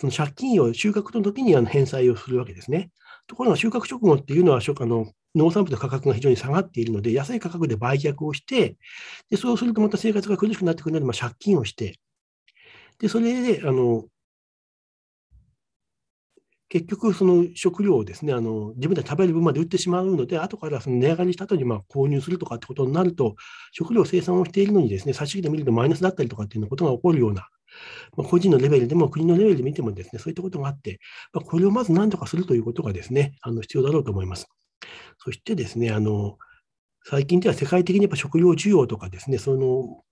その借金を収穫の時にあの返済をするわけですね。ところが収穫直後っていうのは、あの農産物の価格が非常に下がっているので、安い価格で売却をして、でそうするとまた生活が苦しくなってくるので、まあ、借金をして、でそれであの結局、その食料をですねあの自分で食べる分まで売ってしまうので、後からその値上がりした後にまに購入するとかってことになると、食料生産をしているのにですね、差し引きで見るとマイナスだったりとかっていうことが起こるようなまあ、個人のレベルでも国のレベルで見てもですね、そういったことがあって、まあ、これをまず何とかするということがですね、あの必要だろうと思います。そしてですね、あの最近では世界的にやっぱ食料需要とかですね、その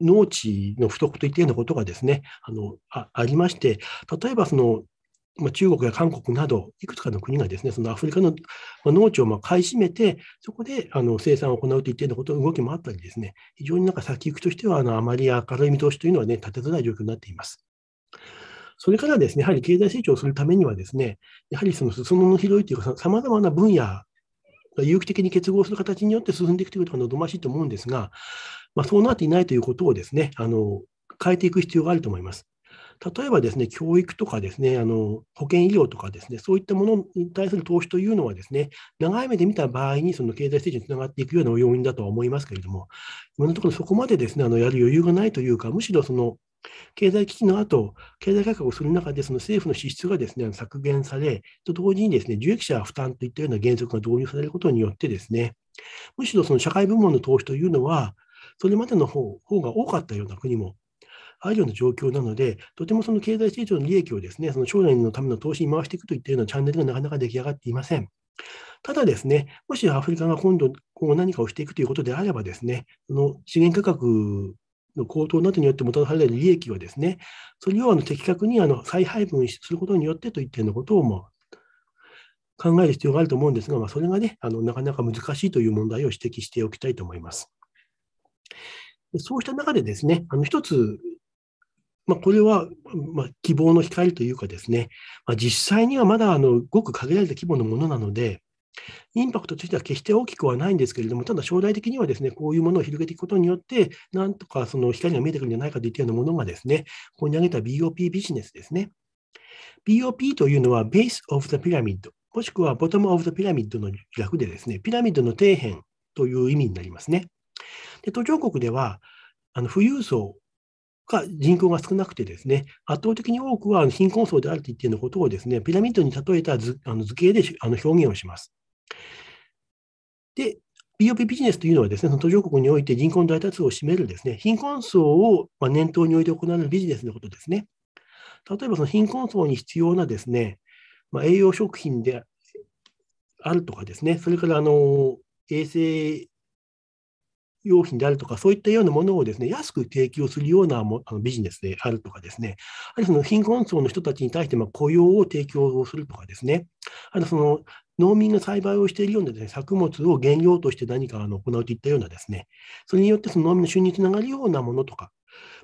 農地の不足といったようなことがですね、あのありまして、例えばそのまあ、中国や韓国など、いくつかの国がですね、そのアフリカの農地をま買い占めて、そこであの生産を行うといったようなこと動きもあったりですね、非常になんか先行くとしては、あのあまり明るい見通しというのはね、立てづらい状況になっています。それからですね、やはり経済成長するためにはですね、やはりその裾野の広いというか、さまざまな分野有機的に結合する形によって進んでいくということが望ましいと思うんですが、まあ、そうなっていないということをですね、あの変えていく必要があると思います。例えばですね、教育とかですね、あの保健医療とかですね、そういったものに対する投資というのはですね、長い目で見た場合にその経済成長につながっていくような要因だとは思いますけれども、今のところそこまでですね、あのやる余裕がないというか、むしろその経済危機の後、経済改革をする中で、その政府の支出がですね削減され、と同時にですね受益者負担といったような原則が導入されることによって、ですねむしろその社会部門の投資というのは、それまでの方方が多かったような国もあるような状況なので、とてもその経済成長の利益をですね、その将来のための投資に回していくといったようなチャンネルがなかなか出来上がっていません。ただですね、もしアフリカが今度、今後何かをしていくということであればですね、その資源価格の高騰などによってもたらされる利益をですね、それをあの的確にあの再配分することによってといったようなことをも考える必要があると思うんですが、まあ、それがねあの、なかなか難しいという問題を指摘しておきたいと思います。そうした中でですね、あの一つまあ、これは、まあ、希望の光というかですね、まあ、実際にはまだあのごく限られた規模のものなので、インパクトとしては決して大きくはないんですけれども、ただ将来的にはですね、こういうものを広げていくことによって、なんとかその光が見えてくるんじゃないかといったようなものがですね、ここに挙げた BOP ビジネスですね。BOP というのは Base of the Pyramid、もしくは Bottom of the Pyramid の略でですね、ピラミッドの底辺という意味になりますね。で途上国では、あの富裕層が人口が少なくてですね、圧倒的に多くは貧困層であるといっていることをですね、ピラミッドに例えた図あの図形であの表現をします。で、BOP ビジネスというのはですね、その途上国において人口の大多数を占めるですね、貧困層を念頭に置いて行われるビジネスのことですね。例えばその貧困層に必要なですね、まあ、栄養食品であるとかですね、それからあの衛生用品であるとか、そういったようなものをですね、安く提供するようなもあのビジネスであるとかですね、あるいはその貧困層の人たちに対してま雇用を提供をするとかですね、あのその農民が栽培をしているようなです、ね、作物を原料として何かあの行うといったようなですね、それによってその農民の収入につながるようなものとか、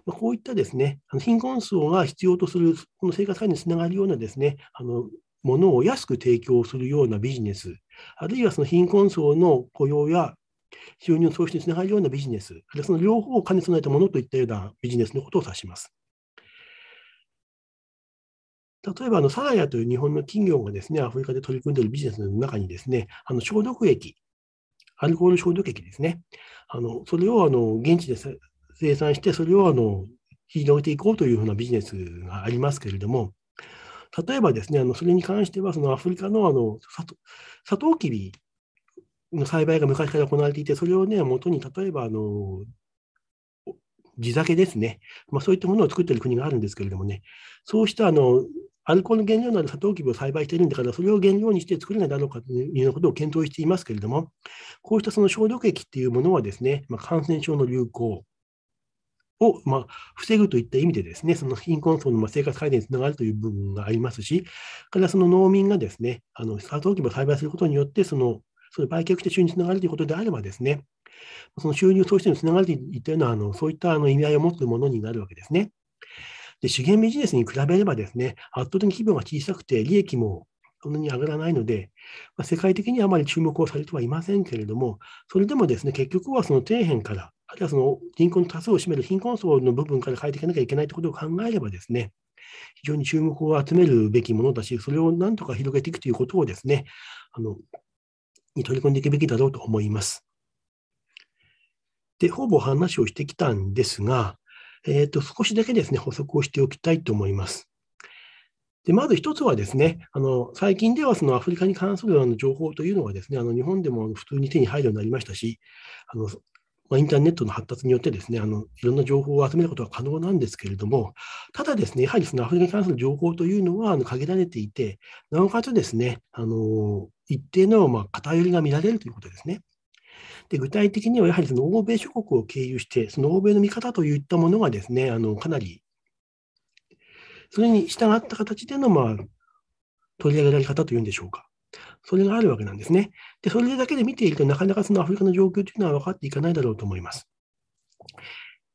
まあ、こういったですね、あの貧困層が必要とする、この生活につながるようなですね、あのものを安く提供するようなビジネス、あるいはその貧困層の雇用や収入の創出につながるようなビジネス、あるいはその両方を兼ね備えたものといったようなビジネスのことを指します。例えばあの、サラヤという日本の企業がですね、アフリカで取り組んでいるビジネスの中にですね、あの消毒液、アルコール消毒液ですね、あのそれをあの現地で生産して、それをあの広げていこうというふうなビジネスがありますけれども、例えばですね、あのそれに関しては、そのアフリカのあのサトサトウキビ栽培が昔から行われていて、それをね、元に例えば、あの、地酒ですね。まあ、そういったものを作っている国があるんですけれどもね、そうした、あの、アルコールの原料のあるサトウキビを栽培しているんだから、それを原料にして作れないだろうかというようなことを検討していますけれども、こうしたその消毒液っていうものはですね、まあ、感染症の流行を、まあ、防ぐといった意味でですね、その貧困層の生活改善につながるという部分がありますし、からその農民がですね、あのサトウキビを栽培することによって、そのその売却して収入につながるということであればですね、その収入してにつながるといったようなあのそういったあの意味合いを持つものになるわけですね。で資源ビジネスに比べればですね、圧倒的に規模が小さくて、利益もそんなに上がらないので、まあ、世界的にあまり注目をされてはいませんけれども、それでもですね、結局はその底辺から、あるいはその人口の多数を占める貧困層の部分から変えていかなきゃいけないということを考えればですね、非常に注目を集めるべきものだし、それをなんとか広げていくということをですね、あのに取り組んでいくべきだろうと思います。で、ほぼ話をしてきたんですが、えっ、ー、と、少しだけですね、補足をしておきたいと思います。で、まず一つはですね、あの、最近ではそのアフリカに関するあの情報というのはですね、あの、日本でも普通に手に入るようになりましたし、あの、まあ、インターネットの発達によってですねあのいろんな情報を集めることが可能なんですけれども、ただですね、やはりそのアフリカに関する情報というのはあの限られていて、なおかつですね、あの一定のま偏りが見られるということですね。で具体的には、やはりその欧米諸国を経由して、その欧米の見方といったものがですねあのかなり、それに従った形でのま取り上げられ方というんでしょうか。それがあるわけなんですね。で、それだけで見ていると、なかなかそのアフリカの状況というのは分かっていかないだろうと思います。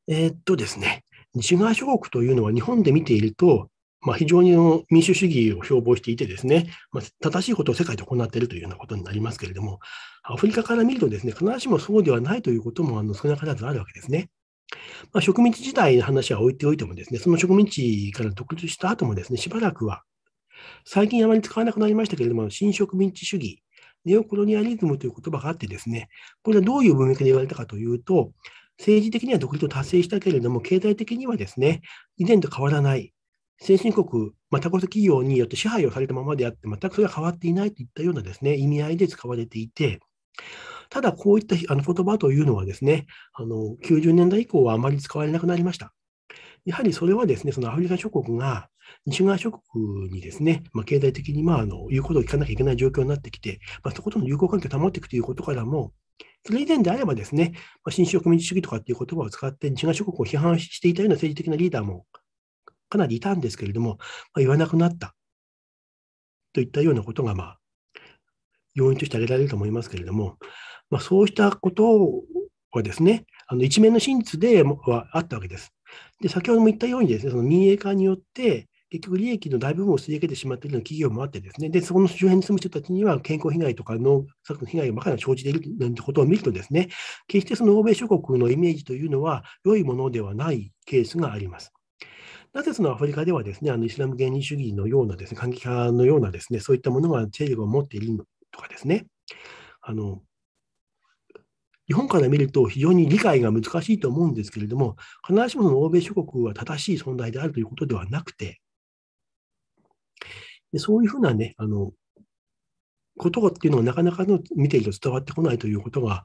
えー、っとですね、西側諸国というのは日本で見ていると、まあ、非常に民主主義を標榜していてですね、まあ、正しいことを世界で行っているというようなことになりますけれども、アフリカから見るとですね、必ずしもそうではないということもあの少なからずあるわけですね。まあ、植民地時代の話は置いておいてもですね、その植民地から独立した後もですね、しばらくは最近あまり使わなくなりましたけれども、新植民地主義、ネオコロニアリズムという言葉があってですね、これはどういう文脈で言われたかというと、政治的には独立を達成したけれども、経済的にはですね、以前と変わらない、先進国、まあ、他国企業によって支配をされたままであって、全くそれは変わっていないといったようなですね、意味合いで使われていて、ただこういったあの言葉というのはですね、あの90年代以降はあまり使われなくなりました。やはりそれはですね、そのアフリカ諸国が西側諸国にですね、まあ、経済的にまああの言うことを聞かなきゃいけない状況になってきて、まあ、そことの友好関係を保っていくということからも、それ以前であればですね、まあ、新国民主主義とかっていう言葉を使って西側諸国を批判していたような政治的なリーダーもかなりいたんですけれども、まあ、言わなくなったといったようなことが、まあ、要因として挙げられると思いますけれども、まあ、そうしたことはですね、あの一面の真実ではあったわけです。で先ほども言ったようにです、ね、その民営化によって、結局利益の大部分を吸い上げてしまっているような企業もあってですね、で、そこの周辺に住む人たちには健康被害とか農作の被害がまかにり生じているなんてことを見るとですね、決してその欧米諸国のイメージというのは良いものではないケースがあります。なぜそのアフリカではですね、あのイスラム原理主義のようなですね、過激派のようなですね、そういったものが勢力を持っているのとかですね、あの日本から見ると非常に理解が難しいと思うんですけれども、必ずしもその欧米諸国は正しい存在であるということではなくて、でそういうふうなね、あの、ことっていうのはなかなかの見ていると伝わってこないということが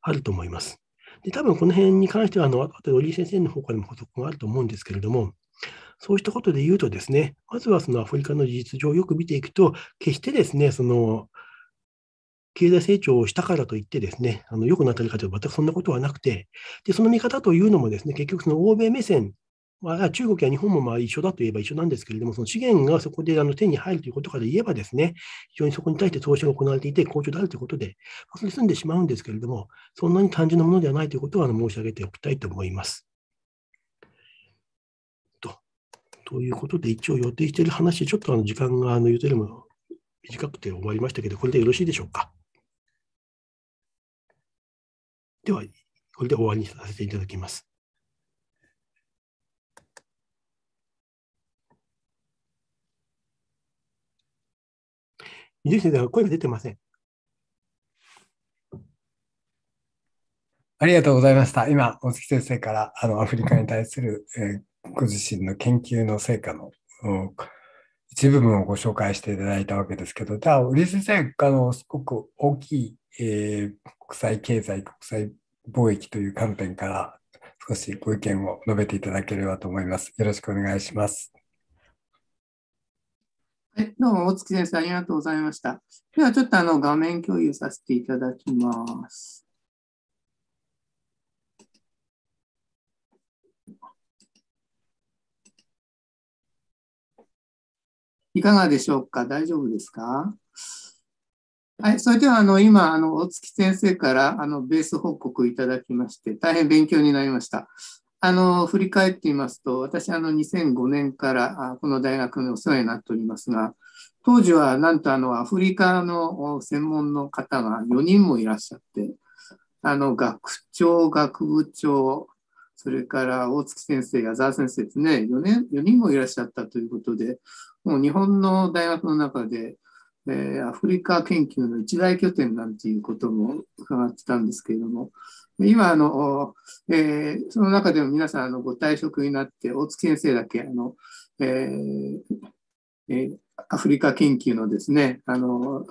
あると思います。で、多分この辺に関しては、あの、あと織井先生の方からも補足があると思うんですけれども、そうしたことで言うとですね、まずはそのアフリカの事実上よく見ていくと、決してですね、その、経済成長をしたからといってですね、あの良くなったりかというと全くそんなことはなくて、で、その見方というのもですね、結局その欧米目線まあ、中国や日本もまあ一緒だといえば一緒なんですけれども、その資源がそこであの手に入るということから言えばですね、非常にそこに対して投資が行われていて、好調であるということで、それで済んでしまうんですけれども、そんなに単純なものではないということはあの申し上げておきたいと思います。とということで、一応予定している話、ちょっとあの時間があの言うとよりも短くて終わりましたけど、これでよろしいでしょうか。では、これで終わりにさせていただきます。20では声が出てません。ありがとうございました。今、大月先生からあのアフリカに対する、えー、ご自身の研究の成果の一部分をご紹介していただいたわけですけど、じゃあ、織先生、あのすごく大きい、えー、国際経済、国際貿易という観点から少しご意見を述べていただければと思います。よろしくお願いします。えどうも、大月先生、ありがとうございました。では、ちょっとあの画面共有させていただきます。いかがでしょうか大丈夫ですかはい、それではあの今あの、大月先生からあのベース報告いただきまして、大変勉強になりました。あの、振り返ってみますと、私、あの、2005年からこの大学のお世話になっておりますが、当時はなんとあの、アフリカの専門の方が4人もいらっしゃって、あの、学長、学部長、それから大月先生、矢沢先生ですね、4, 年4人もいらっしゃったということで、もう日本の大学の中で、えー、アフリカ研究の一大拠点なんていうことも伺ってたんですけれども、今あの、えー、その中でも皆さんあのご退職になって大津先生だけあの、えーえー、アフリカ研究のですねあの、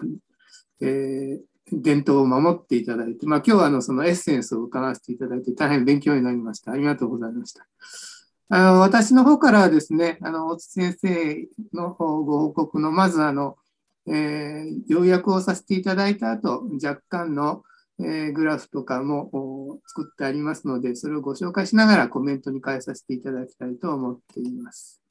えー、伝統を守っていただいて、まあ、今日はあのそのエッセンスを伺わせていただいて大変勉強になりました。ありがとうございました。あの私の方からはですね、あの大津先生のご報告のまずあの、えー、要約をさせていただいた後若干の、えグラフとかも作ってありますので、それをご紹介しながらコメントに変えさせていただきたいと思っています。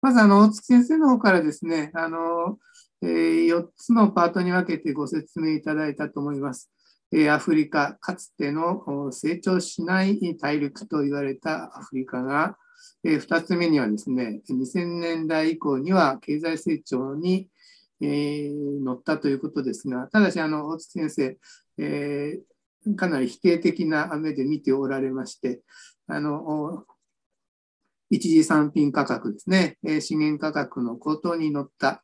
まず、あの、大月先生の方からですね、あの、え4つのパートに分けてご説明いただいたと思います。えアフリカ、かつての成長しない大陸と言われたアフリカが、え2つ目にはですね、2000年代以降には経済成長に、え乗ったということですが、ただし、あの、大月先生、えー、かなり否定的な目で見ておられまして、あの、一次産品価格ですね、資源価格の高騰に乗った、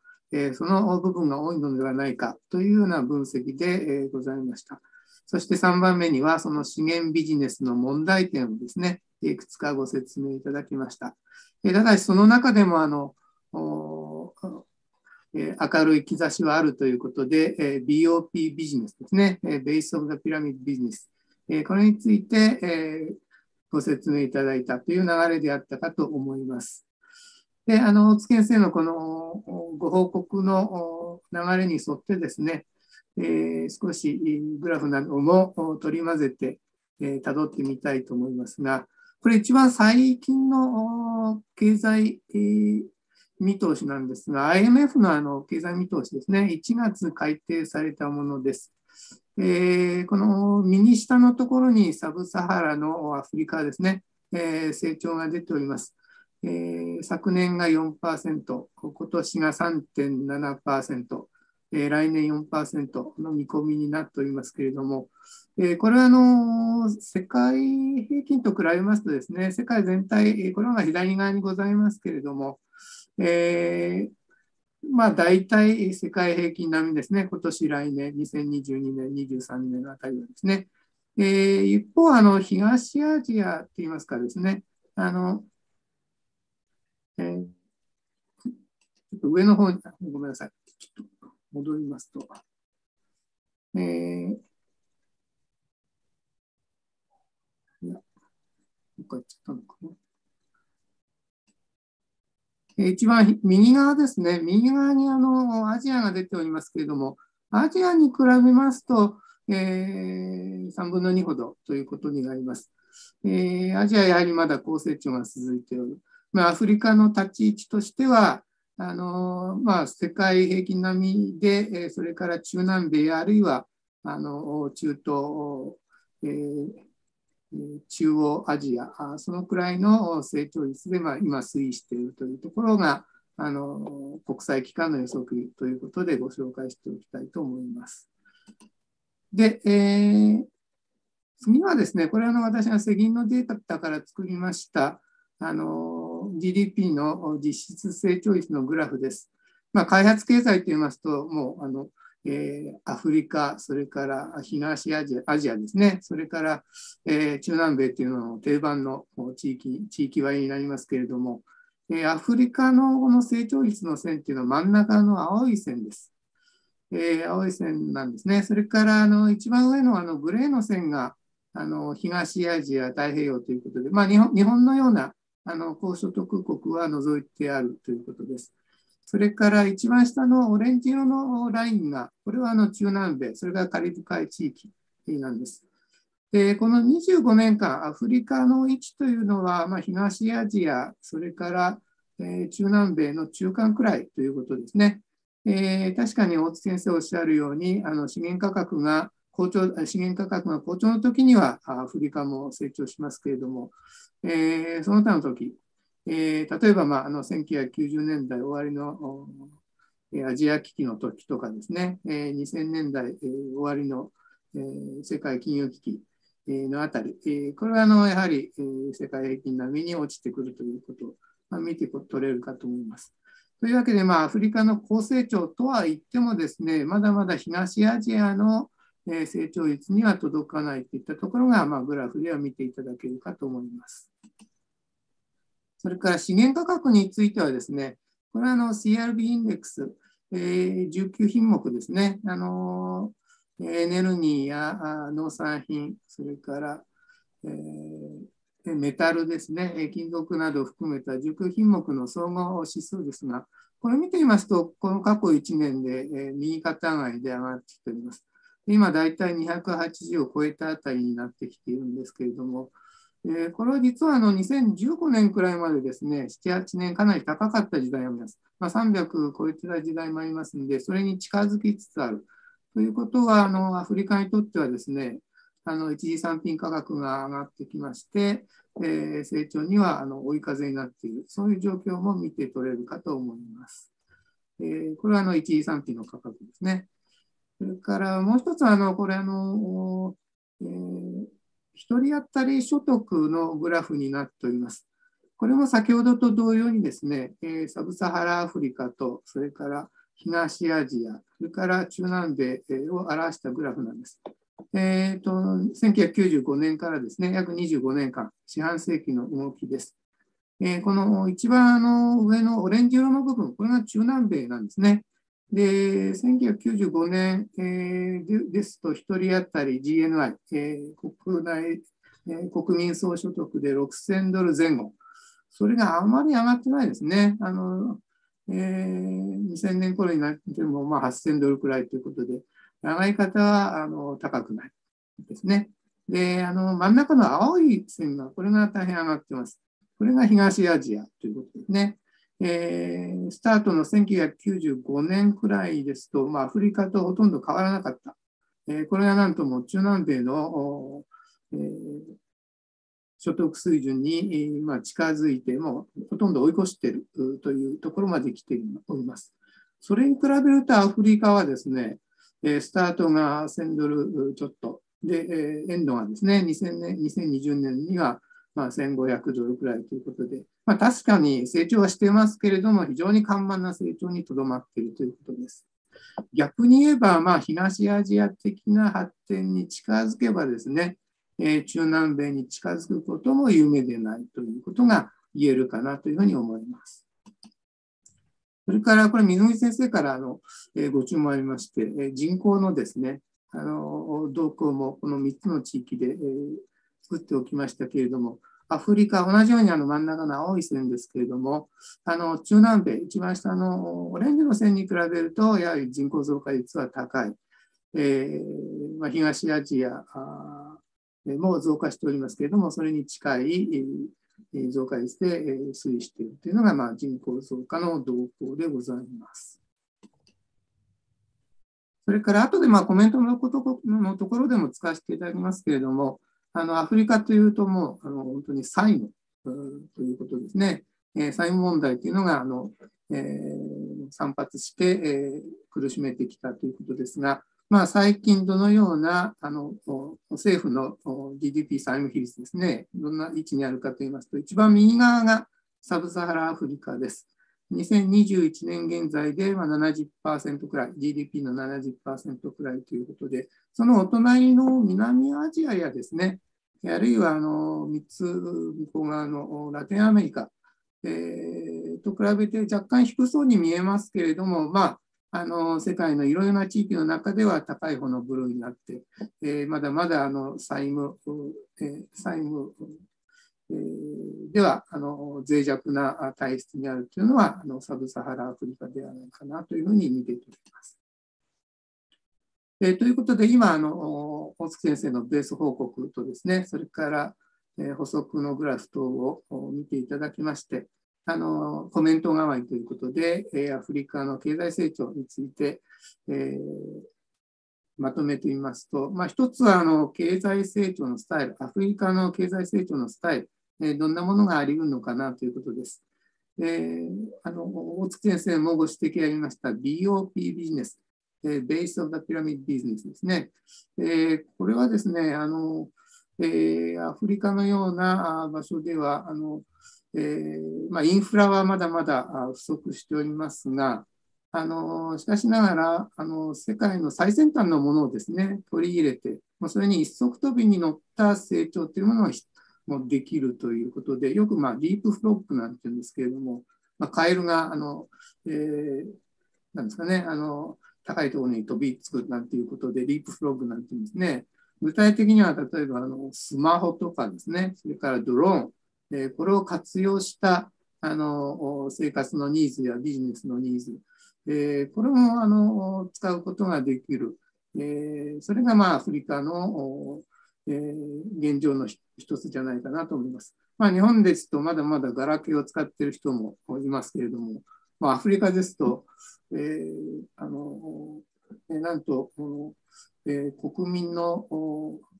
その部分が多いのではないかというような分析でございました。そして3番目には、その資源ビジネスの問題点をですね、いくつかご説明いただきました。ただし、その中でも、あの、え明るい兆しはあるということで、BOP ビジネスですね、ベース・オブ・ザ・ピラミッド・ビジネス、えこれについて、えご説明いただいたという流れであったかと思います。で、あの、大津先生のこのご報告の流れに沿ってですね、えー、少しグラフなども取り混ぜて、えー、辿ってみたいと思いますが、これ一番最近の経済見通しなんですが、IMF のあの経済見通しですね、1月改定されたものです。えー、この右下のところにサブサハラのアフリカですね、えー、成長が出ております。えー、昨年が4%、今年が3.7%、えー、来年4%の見込みになっておりますけれども、えー、これはあの世界平均と比べますとですね、世界全体、これは左側にございますけれども、えー、まあ大体世界平均並みですね、今年来年、2022年、23年のあたりはですね。えー、一方、あの、東アジアって言いますかですね、あの、えー、ちょっと上の方に、ごめんなさい、ちょっと戻りますと、えー、いや、どっか行っちゃったのかな。一番右側ですね、右側にあのアジアが出ておりますけれども、アジアに比べますと、えー、3分の2ほどということになります。えー、アジアやはりまだ高成長が続いておる。まあ、アフリカの立ち位置としては、あのまあ、世界平均並みで、えー、それから中南米あるいはあの中東、えー中央アジア、そのくらいの成長率でま今推移しているというところが、あの国際機関の予測ということでご紹介しておきたいと思います。で、えー、次はですね、これはの私が世銀のデータから作りましたあの GDP の実質成長率のグラフです。まあ、開発経済といいますと、もうあのえー、アフリカ、それから東アジアアジアですね、それから、えー、中南米というのも定番の地域地域割になりますけれども、えー、アフリカのこの成長率の線というのは真ん中の青い線です。え青い線なんですね。それからあの一番上のあのグレーの線があの東アジア太平洋ということで、まあ、日本日本のようなあの高所得国は除いてあるということです。それから一番下のオレンジ色のラインが、これはあの中南米、それからカリブ海地域なんです。でこの25年間、アフリカの位置というのは、まあ、東アジア、それから、え中南米の中間くらいということですね。えー、確かに大津先生おっしゃるように、あの資源価格が好調、資源価格が好調の時にはアフリカも成長しますけれども、えー、その他の時、えー、例えば、まあ、あの1990年代終わりのアジア危機の時とかですね、えー、2000年代、えー、終わりの、えー、世界金融危機のあたり、えー、これはあのやはり、えー、世界平均並みに落ちてくるということを、まあ、見て取れるかと思います。というわけで、まあ、アフリカの高成長とは言ってもですね、まだまだ東アジアの成長率には届かないといったところが、まあ、グラフでは見ていただけるかと思います。それから資源価格についてはですね、これはあの CRB インデックス、えー、19品目ですね、あのエネルギーや農産品、それから、えー、メタルですね、金属などを含めた19品目の総合指数ですが、これ見てみますと、この過去1年で、え右肩上がりで上がってきております。今、だいたい280を超えたあたりになってきているんですけれども、えこれは実はあの2015年くらいまでですね、7、8年かなり高かった時代を見ます。まあ、300超えてた時代もありますので、それに近づきつつある。ということは、あのアフリカにとってはですね、あの一次産品価格が上がってきまして、えー、成長にはあの追い風になっている、そういう状況も見て取れるかと思います。えー、これはあの一次産品の価格ですね。それからもう一つあの、これあの、えー1人当たり所得のグラフになっております。これも先ほどと同様にですね、えサブサハラアフリカと、それから東アジア、それから中南米を表したグラフなんです。えーと、1995年からですね、約25年間、四半世紀の動きです。えー、この一番の上のオレンジ色の部分、これが中南米なんですね。で、1995年、えー、ですと、1人当たり GNI、えー、国内、えー、国民総所得で6000ドル前後。それがあまり上がってないですね。あの、えー、2000年頃になっても、まあ、8000ドルくらいということで、上がり方は、あの、高くないですね。で、あの、真ん中の青い線が、これが大変上がってます。これが東アジアということですね。えー、スタートの1995年くらいですと、まあ、アフリカとほとんど変わらなかった。えー、これがなんとも中南米の、えー、所得水準に、まあ、近づいて、もほとんど追い越しているというところまで来ております。それに比べるとアフリカはですね、スタートが1000ドルちょっと、で、エンドがですね、2 0年2 0年にはま1500ドルくらいということで、まあ、確かに成長はしてますけれども、非常に緩慢な成長にとどまっているということです。逆に言えば、まあ、東アジア的な発展に近づけばですね、えー、中南米に近づくことも夢でないということが言えるかなというふうに思います。それから、これ、水口先生からあの、えー、ご注文ありまして、えー、人口のですね、あの動向もこの3つの地域で、えー、作っておきましたけれども、アフリカ、同じようにあの真ん中の青い線ですけれども、あの中南米、一番下のオレンジの線に比べると、やはり人口増加率は高い。えー、まあ、東アジアも増加しておりますけれども、それに近い増加率で推移しているというのが、まあ、人口増加の動向でございます。それから後でまあコメントのことのところでも使わせていただきますけれども、あの、アフリカというともう、あの、本当に債務ということですね。えー、債務問題というのが、あの、えー、散発して、えー、苦しめてきたということですが、まあ、最近どのような、あの、政府の GDP 債務比率ですね、どんな位置にあるかといいますと、一番右側がサブサハラアフリカです。2021年現在で70%くらい、GDP の70%くらいということで、そのお隣の南アジアやですね、あるいはあの3つ向こう側のラテンアメリカ、えー、と比べて若干低そうに見えますけれども、まあ、あの世界のいろいろな地域の中では高い方の部類になって、えー、まだまだあの債務、えー、債務では、あの脆弱な体質にあるというのはあのサブサハラアフリカではないかなというふうに見ていただきます。えということで、今あの、大月先生のベース報告とですね、それから、え補足のグラフ等を見ていただきまして、あのコメント代わりということで、えアフリカの経済成長について、えーまとめてみますと、まあ、一つはあの経済成長のスタイル、アフリカの経済成長のスタイル、えー、どんなものがありうるのかなということです。えー、あの大月先生もご指摘ありました BOP ビジネス、えー、Base of the Pyramid Business ですね。えー、これはですね、あのえー、アフリカのような場所では、あのえーまあ、インフラはまだまだ不足しておりますが、あのしかしながらあの世界の最先端のものをですね取り入れて、まそれに一足飛びに乗った成長というものがもできるということでよく、まあ、ディープフロッグなんて言うんですけれども、まあ、カエルがあの、えー、なんですかねあの高いところに飛びつくなんていうことでディープフロッグなんて言うんですね具体的には例えばあのスマホとかですねそれからドローン、えー、これを活用したあの生活のニーズやビジネスのニーズえこれもあの使うことができる。えそれがまあアフリカの、え現状の一つじゃないかなと思います。まあ、日本ですとまだまだガラケーを使っている人もいますけれども、まあ、アフリカですと、えあのなんと、え国民の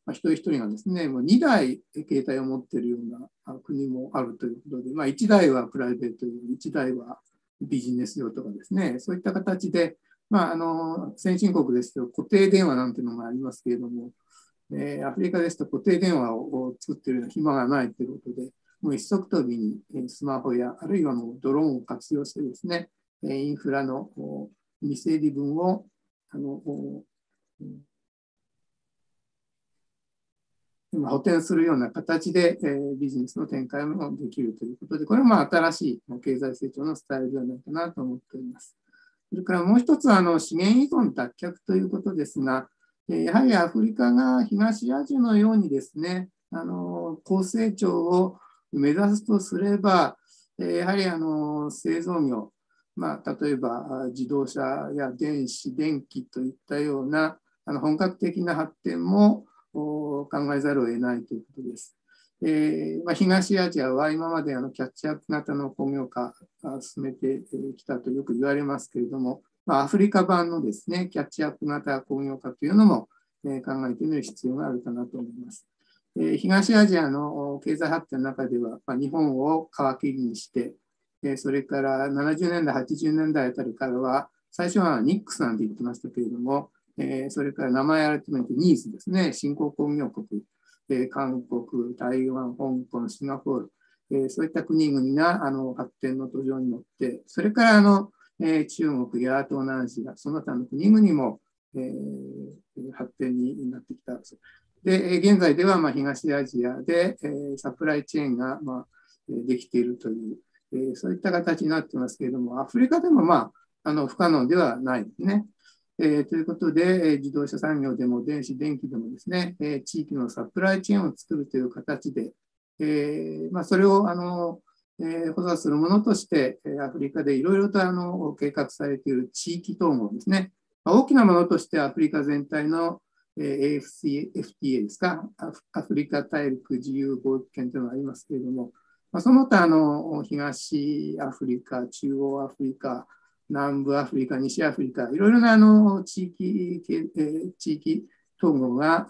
まあ、一人一人がですね、もう2台携帯を持っているような国もあるということで、まあ、1台はプライベート用、1台はビジネス用とかですね、そういった形で、まあ、あの、先進国ですと固定電話なんていうのがありますけれども、えー、アフリカですと固定電話を作っている暇がないということで、もう一足飛びにスマホや、あるいはもうドローンを活用してですね、インフラの未整理分をあの今補填するような形で、えー、ビジネスの展開もできるということで、これも新しい経済成長のスタイルではないかなと思っております。それからもう一つ、あの資源依存脱却ということですが、やはりアフリカが東アジアのようにですね、あの高成長を目指すとすれば、やはりあの製造業、まあ、例えば自動車や電子、電気といったようなあの本格的な発展も考えざるを得ないということです。えーまあ、東アジアは今まであのキャッチアップ型の工業化進めてきたとよく言われますけれども、まあ、アフリカ版のですねキャッチアップ型工業化というのも、えー、考えてみる必要があるかなと思います。えー、東アジアの経済発展の中では、まあ、日本を皮切りにして、えー、それから70年代、80年代あたりからは、最初はニックスなんて言ってましたけれども、えー、それから名前改めてニーズですね、新興工業国、えー、韓国、台湾、香港、シンガポール、えー、そういった国々があの発展の途上に乗って、それからあの、え中国や東南アジア、その他の国々も、え発展になってきたで現在ではま東アジアで、えサプライチェーンが、まできているという、えそういった形になってますけれども、アフリカでも、まあ、あの不可能ではないですね。えということで、え自動車産業でも電子、電気でもですね、え地域のサプライチェーンを作るという形で、えまあ、それをあの、え補佐するものとして、アフリカでいろいろとあの計画されている地域統合ですね、ま大きなものとしてアフリカ全体の AFCFTA ですか、アフリカ大陸自由貿易圏というのがありますけれども、まその他の東アフリカ、中央アフリカ、南部アフリカ、西アフリカ、いろいろなあの地域、地域統合が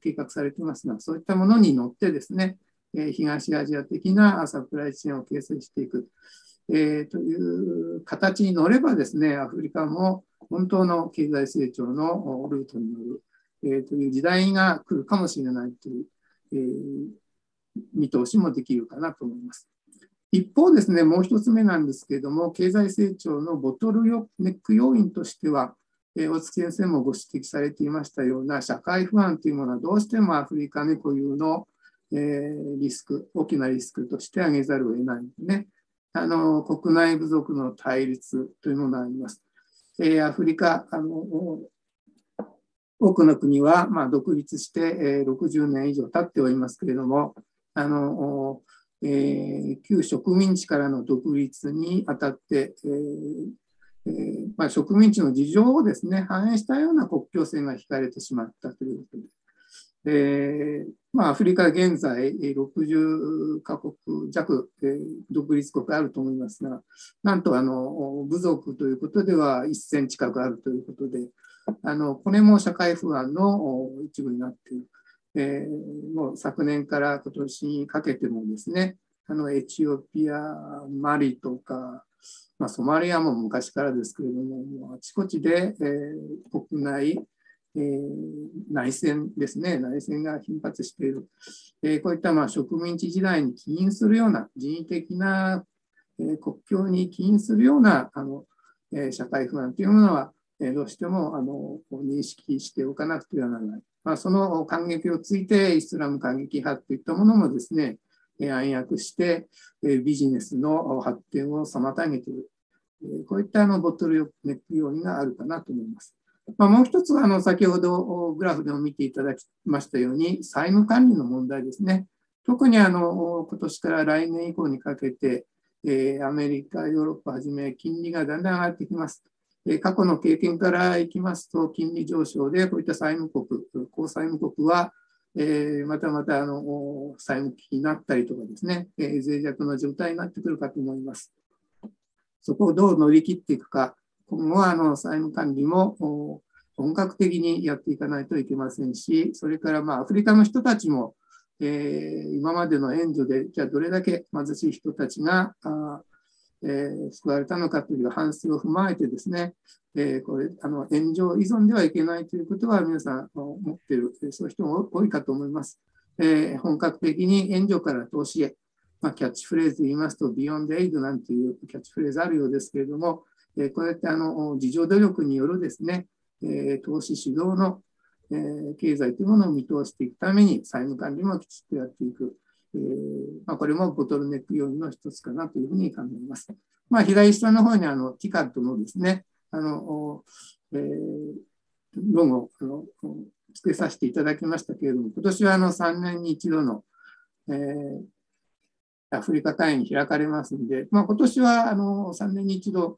計画されていますが、そういったものに乗ってですね、東アジア的なサプライチェーンを形成していく、えー、という形に乗ればですね、アフリカも本当の経済成長のルートに乗る、えー、という時代が来るかもしれないという、えー、見通しもできるかなと思います。一方ですね、もう一つ目なんですけれども、経済成長のボトルネック要因としては、え大月先生もご指摘されていましたような社会不安というものはどうしてもアフリカ猫有の、えー、リスク、大きなリスクとして挙げざるを得ないんでね。あの国内部族の対立というものがあります。えー、アフリカあの多くの国は、まあ、独立して、えー、60年以上経っておりますけれどもあのえー、旧植民地からの独立にあたって、えーまあ、植民地の事情をですね反映したような国境線が引かれてしまったということで、えー、まあ、アフリカ現在60カ国弱、えー、独立国あると思いますが、なんとあの部族ということでは1000近くあるということで、あのこれも社会不安の一部になっている。えー、もう昨年から今年にかけてもですね、あのエチオピア、マリとか、まあ、ソマリアも昔からですけれども、もうあちこちで、えー、国内、えー、内戦ですね、内戦が頻発している、えー、こういったまあ植民地時代に起因するような人為的な、えー、国境に起因するようなあの、えー、社会不安というものは、えー、どうしてもあの認識しておかなくてはならない。まあ、その感激をついて、イスラム過激派といったものもですね、暗躍してビジネスの発展を妨げている。こういったあのボトルネック要因があるかなと思います。まあ、もう一つは先ほどグラフでも見ていただきましたように債務管理の問題ですね。特にあの今年から来年以降にかけて、アメリカ、ヨーロッパはじめ金利がだんだん上がってきます。で過去の経験からいきますと、金利上昇で、こういった債務国、高債務国は、えー、またまたあの債務危機になったりとかですね、えー、脆弱な状態になってくるかと思います。そこをどう乗り切っていくか、今後はあの債務管理も本格的にやっていかないといけませんし、それからまあアフリカの人たちも、えー、今までの援助で、じゃあどれだけ貧しい人たちがあえー、救われたのかという反省を踏まえてですね、えー、これあの炎上依存ではいけないということは皆さん思っている、そういう人も多いかと思います。えー、本格的に援助から投資へ、まあ、キャッチフレーズで言いますと、ビヨンドエイドなんていうキャッチフレーズあるようですけれども、えこうやってあの自助努力によるですね、え投資主導の、え経済というものを見通していくために、債務管理もきちっとやっていく。えー、まあ、これもボトルネック要因の一つかなというふうに考えます。まあ、左下の方にあの TCAD のですね、あの、えー、論をあのつけさせていただきましたけれども、今年はあの3年に1度の、えー、アフリカ会議開かれますんで、まあ、今年はあの3年に1度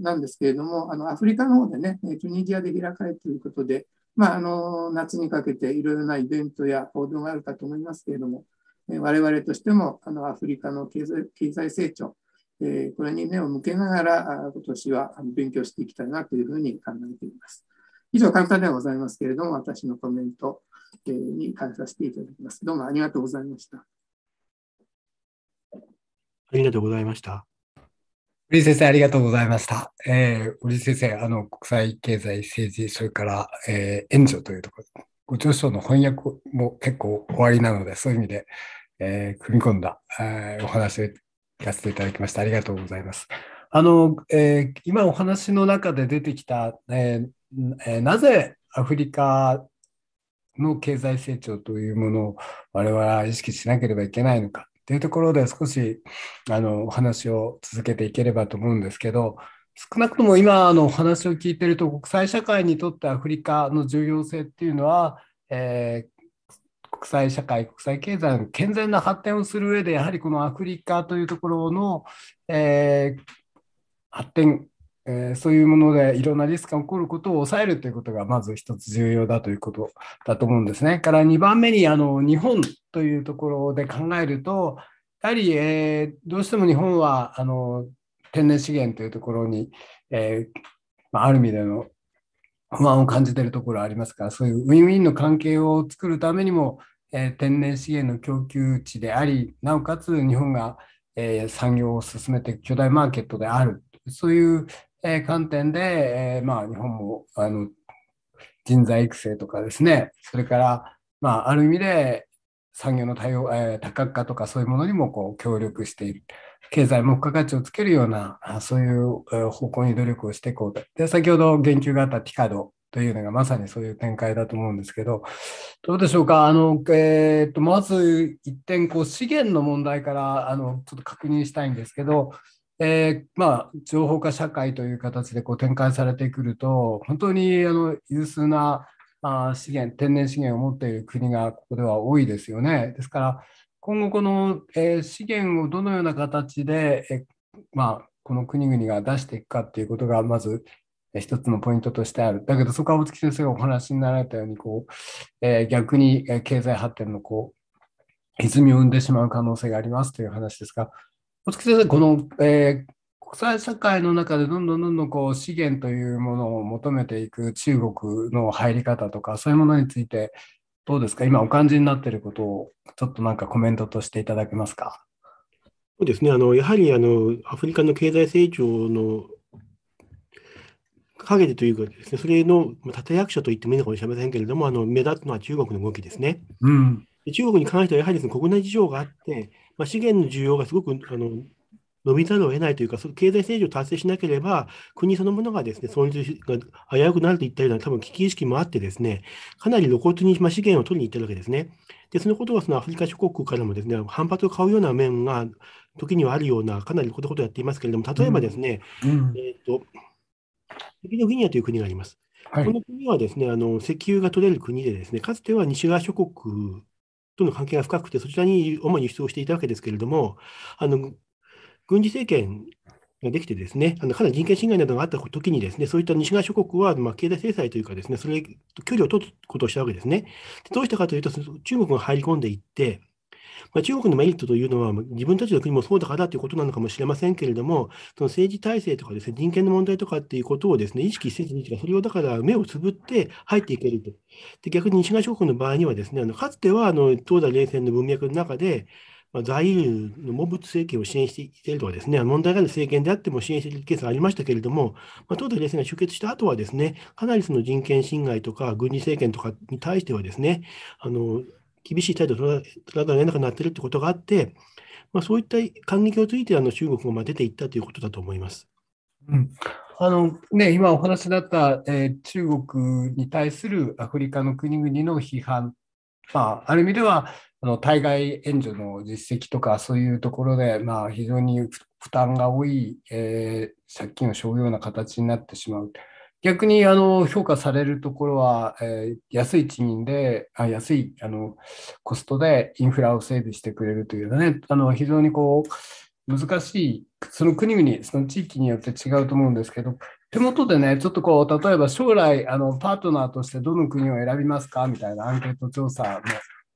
なんですけれども、あのアフリカの方でね、チュニジアで開かれていることで、まあ、あの夏にかけていろいろなイベントや報道があるかと思いますけれども、え我々としてもあのアフリカの経済経済成長、えこれに目を向けながら、今年は勉強していきたいなというふうに考えています。以上、簡単ではございますけれども、私のコメントに変えさせていただきます。どうもありがとうございました。ありがとうございました。堀先生、ありがとうございました。えー、堀先生、あの、国際経済政治、それから、えー、援助というところ、ご著書の翻訳も結構終わりなので、そういう意味で、えー、組み込んだ、えー、お話を聞かせていただきました。ありがとうございます。あの、えー、今お話の中で出てきた、えー、なぜアフリカの経済成長というものを我々は意識しなければいけないのか。っていうところで少しあのお話を続けていければと思うんですけど少なくとも今のお話を聞いてると国際社会にとってアフリカの重要性っていうのは、えー、国際社会国際経済の健全な発展をする上でやはりこのアフリカというところの、えー、発展えー、そういうものでいろんなリスクが起こることを抑えるということがまず一つ重要だということだと思うんですね。から2番目にあの日本というところで考えるとやはり、えー、どうしても日本はあの天然資源というところに、えー、まあ、ある意味での不安を感じているところありますからそういうウィンウィンの関係を作るためにも、え天然資源の供給地でありなおかつ日本が、え産業を進めていく巨大マーケットであるそういうえー、観点で、えー、まあ、日本もあの人材育成とかですね、それから、まあ、ある意味で産業の対応、えー、多角化とかそういうものにもこう協力している。経済も付加価値をつけるような、そういう方向に努力をしていこうと。で、先ほど言及があったティカドというのがまさにそういう展開だと思うんですけど、どうでしょうか、あのえーとまず一点こう、資源の問題からあのちょっと確認したいんですけど、えー、まあ、情報化社会という形でこう展開されてくると、本当にあの有数なあ資源、天然資源を持っている国がここでは多いですよね。ですから、今後この、えー、資源をどのような形で、えー、まあ、この国々が出していくかっていうことが、まず一つのポイントとしてある。だけど、そこは大月先生がお話になられたように、こう、えー、逆に経済発展のこう、歪みを生んでしまう可能性がありますという話ですが、お月さん、この、えー、国際社会の中でどんどんどんどんこう資源というものを求めていく中国の入り方とか、そういうものについて、どうですか、今お感じになっていることを、ちょっとなんかコメントとしていただけますか。そうですね、あのやはりあのアフリカの経済成長の陰でというかですね、それの立役者と言ってもいいのかもしれませんけれども、あの目立つのは中国の動きですね。うん、中国に関しては、やはりその国内事情があって、まあ、資源の需要がすごくあの伸びざるを得ないというか、その経済成長を達成しなければ、国そのものがですね、存失が危うくなるといったような、多分危機意識もあってですね、かなり露骨に資源を取りに行ってるわけですね。で、そのことがそのアフリカ諸国からもですね、反発を買うような面が時にはあるような、かなりこういうことをやっていますけれども、例えばですね、うんうん、えっ、ー、と、ドギニアという国があります。はい、この国はですね、あの石油が取れる国でですね、かつては西側諸国との関係が深くて、そちらに主に輸出をしていたわけですけれども、あの軍事政権ができてですね、あのかなり人権侵害などがあった時にですね、そういった西側諸国はま経済制裁というかですね、それ距離を取ることをしたわけですね。でどうしたかというと、中国が入り込んでいって、まあ、中国のメリットというのは、自分たちの国もそうだからということなのかもしれませんけれども、その政治体制とかです、ね、人権の問題とかっていうことをです、ね、意識せずに、それをだから目をつぶって入っていけると。で逆に西側諸国の場合にはです、ね、あのかつてはあの東西冷戦の文脈の中で、まあ、在留のモブ政権を支援しているとかですね、問題がある政権であっても支援しているケースがありましたけれども、まあ、東大冷戦が終結した後はですね、かなりその人権侵害とか軍事政権とかに対してはですね、あの厳しい態度を取らざなくなっているということがあって、まあ、そういった感激をついてあの中国もま出ていったということだと思います。うんあのね、今お話だった、えー、中国に対するアフリカの国々の批判、まあ、ある意味ではあの対外援助の実績とかそういうところで、まあ、非常に負担が多い、えー、借金を背負うような形になってしまう。逆にあの評価されるところは、えー、安い賃金で、あ安いあのコストでインフラを整備してくれるというね、あの非常にこう難しい、その国々、その地域によって違うと思うんですけど、手元でね、ちょっとこう、例えば将来、あのパートナーとしてどの国を選びますかみたいなアンケート調査の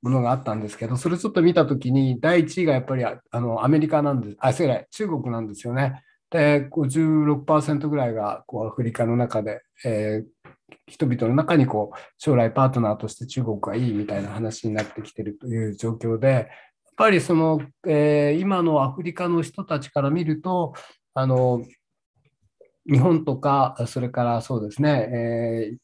ものがあったんですけど、それちょっと見たときに、第1位がやっぱりあのアメリカなんです、あ、それ中国なんですよね。えー、56%ぐらいがこうアフリカの中で、えー、人々の中にこう将来パートナーとして中国がいいみたいな話になってきてるという状況でやっぱりその、えー、今のアフリカの人たちから見るとあの日本とかそれからそうですね、え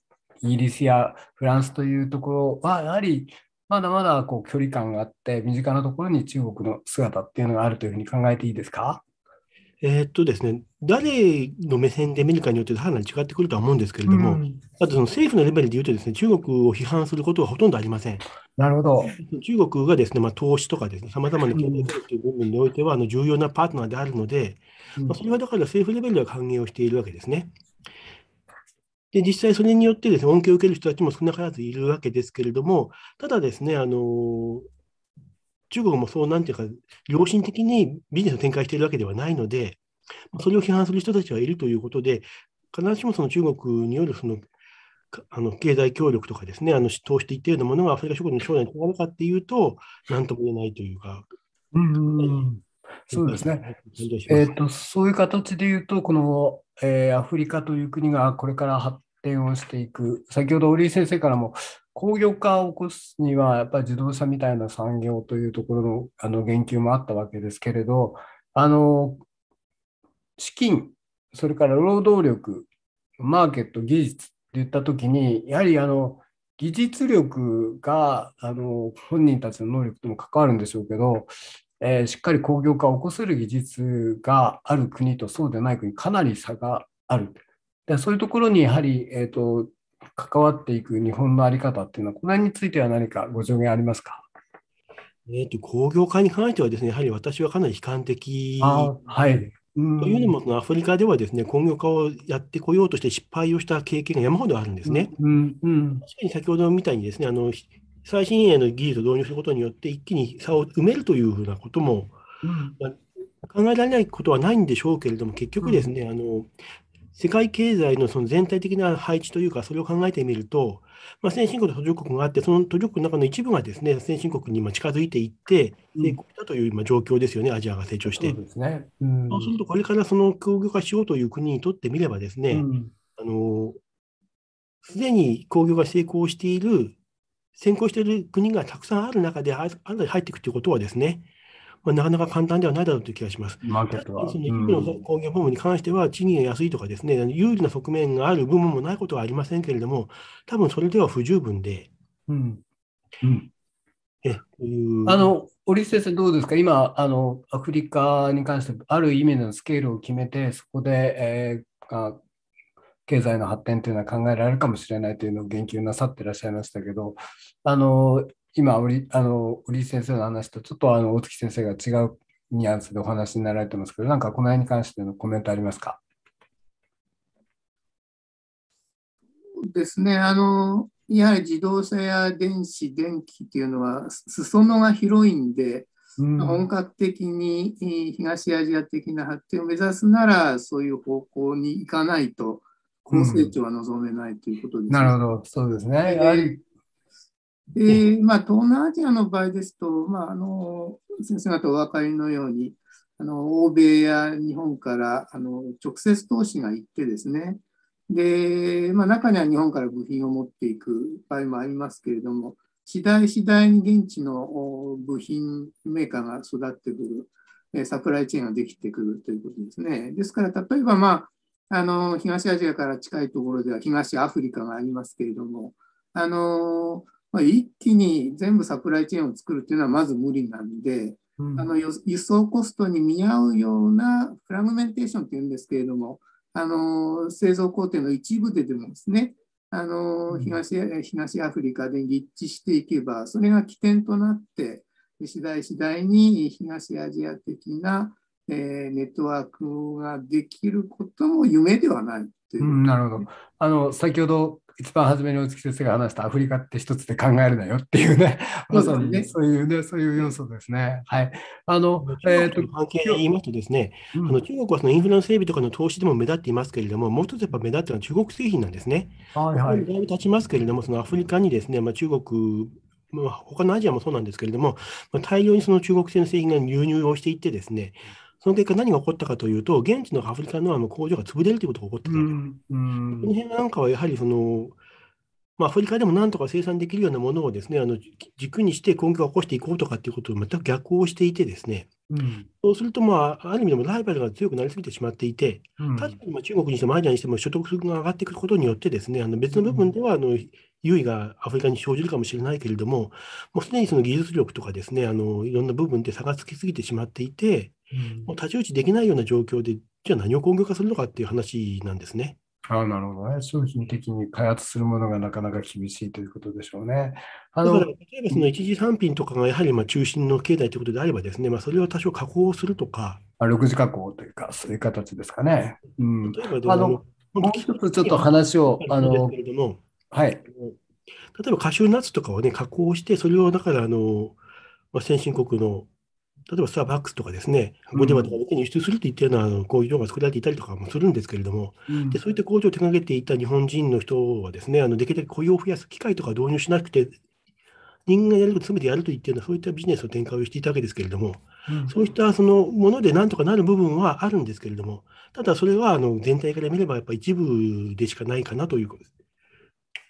イギリスやフランスというところはやはりまだまだこう距離感があって身近なところに中国の姿っていうのがあるというふうに考えていいですかえー、っとですね、誰の目線で見るかによってかなり違ってくるとは思うんですけれども、うん、あとその政府のレベルでいうとですね、中国を批判することはほとんどありません。なるほど。中国がですね、まあ、投資とかですね、さまざまな経済という部分においては、あの重要なパートナーであるので、まあ、それはだから政府レベルでは歓迎をしているわけですね。で、実際それによってですね、恩恵を受ける人たちも少なからずいるわけですけれども、ただですね、あの、中国もそう、なんていうか、良心的にビジネスを展開しているわけではないので、それを批判する人たちはいるということで、必ずしもその中国によるそのあの経済協力とかですね、あの投資といったようなものがアフリカ諸国の将来につわるかっていうと、なんとも言えないというか。うんそうですね、えーと。そういう形で言うと、この、えー、アフリカという国がこれから発展をしていく、先ほど織井先生からも工業化を起こすには、やっぱり自動車みたいな産業というところのあの言及もあったわけですけれど、あの資金、それから労働力、マーケット、技術っていったときに、やはりあの技術力があの本人たちの能力とも関わるんでしょうけど、えー、しっかり工業化を起こせる技術がある国とそうでない国、かなり差がある。でそういうところにやはり、えーと関わっていく日本の在り方っていうのは、この辺については何かご助言ありますかえーと、工業化に関してはですね、やはり私はかなり悲観的。はい、というのも、そのアフリカではですね、工業化をやってこようとして失敗をした経験が山ほどあるんですね。うんうん、確かに先ほどみたいにですね、あの最新鋭の技術を導入することによって一気に差を埋めるというふうなことも、うんまあ、考えられないことはないんでしょうけれども、結局ですね、うん、あの世界経済のその全体的な配置というか、それを考えてみると、まあ、先進国と途上国があって、その途上国の中の一部がですね先進国に今近づいていって、成功したという今状況ですよね、アジアが成長して。そうす、ねうん、そうすると、これからその工業化しようという国にとってみれば、ですね、うん、あのすでに工業が成功している、先行している国がたくさんある中で、新たに入っていくということはですね、まあ、なかなか簡単ではないだろうという気がします。マーケットは。その一部の工業部門に関しては、賃金が安いとかですね、うん、有利な側面がある部門もないことはありませんけれども、多分それでは不十分で。うん。うん。え、とあの、堀先生、どうですか今、あの、アフリカに関して、ある意味のスケールを決めて、そこで、えー、経済の発展というのは考えられるかもしれないというのを言及なさってらっしゃいましたけど、あの今織あの織井先生の話とちょっとあの大月先生が違うニュアンスでお話になられてますけど、なんかこの辺に関してのコメントありますかですねあのやはり自動車や電子電気っていうのは裾野が広いんで、うん、本格的に東アジア的な発展を目指すならそういう方向に行かないと高成長は望めないということですね、ね、うん、なるほどそうですねやはりで、まあ、東南アジアの場合ですと、まあ、あの先生方お分かりのようにあの欧米や日本からあの直接投資が行ってですねで、まあ、中には日本から部品を持っていく場合もありますけれども次第次第に現地の部品メーカーが育ってくるサプライチェーンができてくるということですね。ですから例えば、まあ、あの東アジアから近いところでは東アフリカがありますけれどもあのまあ、一気に全部サプライチェーンを作るというのはまず無理なんで、うん、あの輸送コストに見合うようなフラグメンテーションというんですけれども、あの製造工程の一部ででもですね、あの東、東アフリカで立地していけば、それが起点となって、次第次第に東アジア的な、えー、ネットワークができることも夢ではないという、うん、なるほどあの先ほど一番初めに大月先生が話したアフリカって一つで考えるなよっていうね、まさに、ね、そういうね、そういう要素ですね。はい。あの、えっと、関係で言いますとですね、あの中国はそのインフラの整備とかの投資でも目立っていますけれども、もう一つやっぱ目立ってるのは中国製品なんですね。はいはい。だいぶ経ちますけれども、そのアフリカにですね、まあ、中国まあ、他のアジアもそうなんですけれども、まあ、大量にその中国製の製品が輸入をしていってですね、その結果何が起こったかというと、現地のアフリカのあの工場が潰れるということが起こってたわけ、うんうん、この辺なんかはやはりその、まあ、アフリカでもなんとか生産できるようなものをですねあの軸にして根拠を起こしていこうとかっていうことを全く逆行していてですね、うん、そうすると、まあ、ある意味でもライバルが強くなりすぎてしまっていて、うん、確かに中国にしてもアジアにしても所得が上がってくることによってですねあの別の部分ではあの、うん優位がアフリカに生じるかもしれないけれども、もうすでにその技術力とかですね、あのいろんな部分で差がつきすぎてしまっていて、うん、もう太刀打ちできないような状況で、じゃあ何を工業化するのかっていう話なんですね。あなるほどね。商品的に開発するものがなかなか厳しいということでしょうね。あのだから例えばその一次産品とかがやはりまあ中心の経済ということであればですね、まあ、それを多少加工するとか。あ6次加工というか、そういう形ですかね。うん、例えばあのもう一つちょっと話を。あのはい。例えばカシューナッツとかをね、加工して、それをだからあの、まあ、先進国の、例えばスターバックスとかですね、ゴディバとかに輸出するといったような、うん、工場が作られていたりとかもするんですけれども、うん、でそういった工場を手掛けていた日本人の人はですね、あのできるだけ雇用を増やす機会とか導入しなくて、人間がやること全てやるといったような、そういったビジネスを展開をしていたわけですけれども、うん、そういったそのものでなんとかなる部分はあるんですけれども、ただそれはあの全体から見れば、やっぱり一部でしかないかなということです。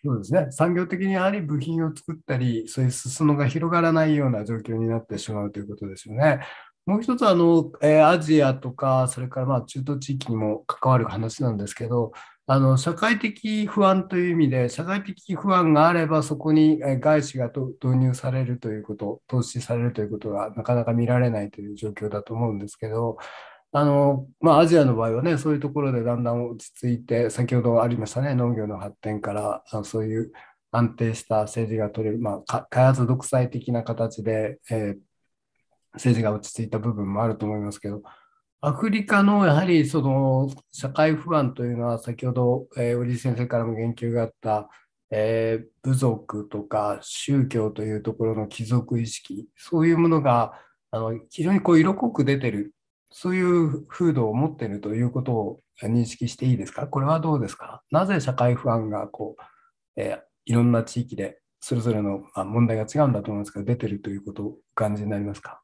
そうですね。産業的にやはり部品を作ったり、そういう進野が広がらないような状況になってしまうということですよね。もう一つあの、えー、アジアとか、それからまあ中東地域にも関わる話なんですけど、あの社会的不安という意味で、社会的不安があれば、そこに外資が導入されるということ、投資されるということがなかなか見られないという状況だと思うんですけど、あのまあ、アジアの場合はね、そういうところでだんだん落ち着いて、先ほどありましたね、農業の発展から、あそういう安定した政治が取れる、まあ、開発独裁的な形で、えー、政治が落ち着いた部分もあると思いますけど、アフリカのやはりその社会不安というのは、先ほど、えー、織井先生からも言及があった、えー、部族とか宗教というところの貴族意識、そういうものがあの非常にこう色濃く出てるそういう風土を持っているということを認識していいですかこれはどうですかなぜ社会不安がこう、えー、いろんな地域でそれぞれの、ま問題が違うんだと思うんですけど出てるということを感じになりますか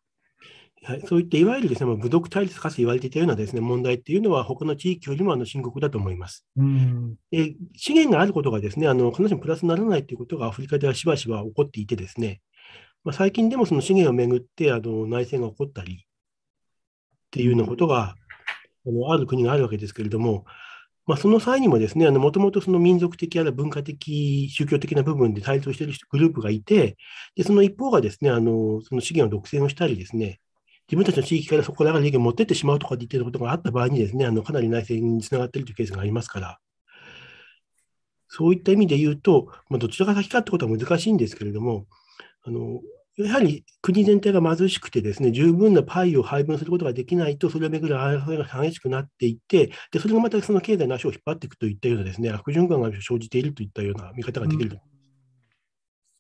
はい、そういったいわゆるですね、ま武力対立かつ言われていたようなですね問題っていうのは、他の地域よりもあの深刻だと思います。うん、で資源があることがですね、あの必ずしもプラスにならないということがアフリカではしばしば起こっていてですね、まあ、最近でもその資源をめぐってあの内戦が起こったり、っていうようなことがあのある国があるわけですけれども、まあ、その際にもですね、もともとその民族的や文化的、宗教的な部分で対立しているグループがいて、でその一方がですね、あのその資源を独占をしたりですね、自分たちの地域からそこから利益を持ってってしまうとかって言ってることがあった場合にですね、あのかなり内戦につながっているというケースがありますから、そういった意味で言うと、まあ、どちらが先かってことは難しいんですけれども、あのやはり国全体が貧しくてですね、十分なパイを配分することができないと、それをめぐる争いが激しくなっていって、でそれがまたその経済の足を引っ張っていくといったようなですね、悪循環が生じているといったような見方ができると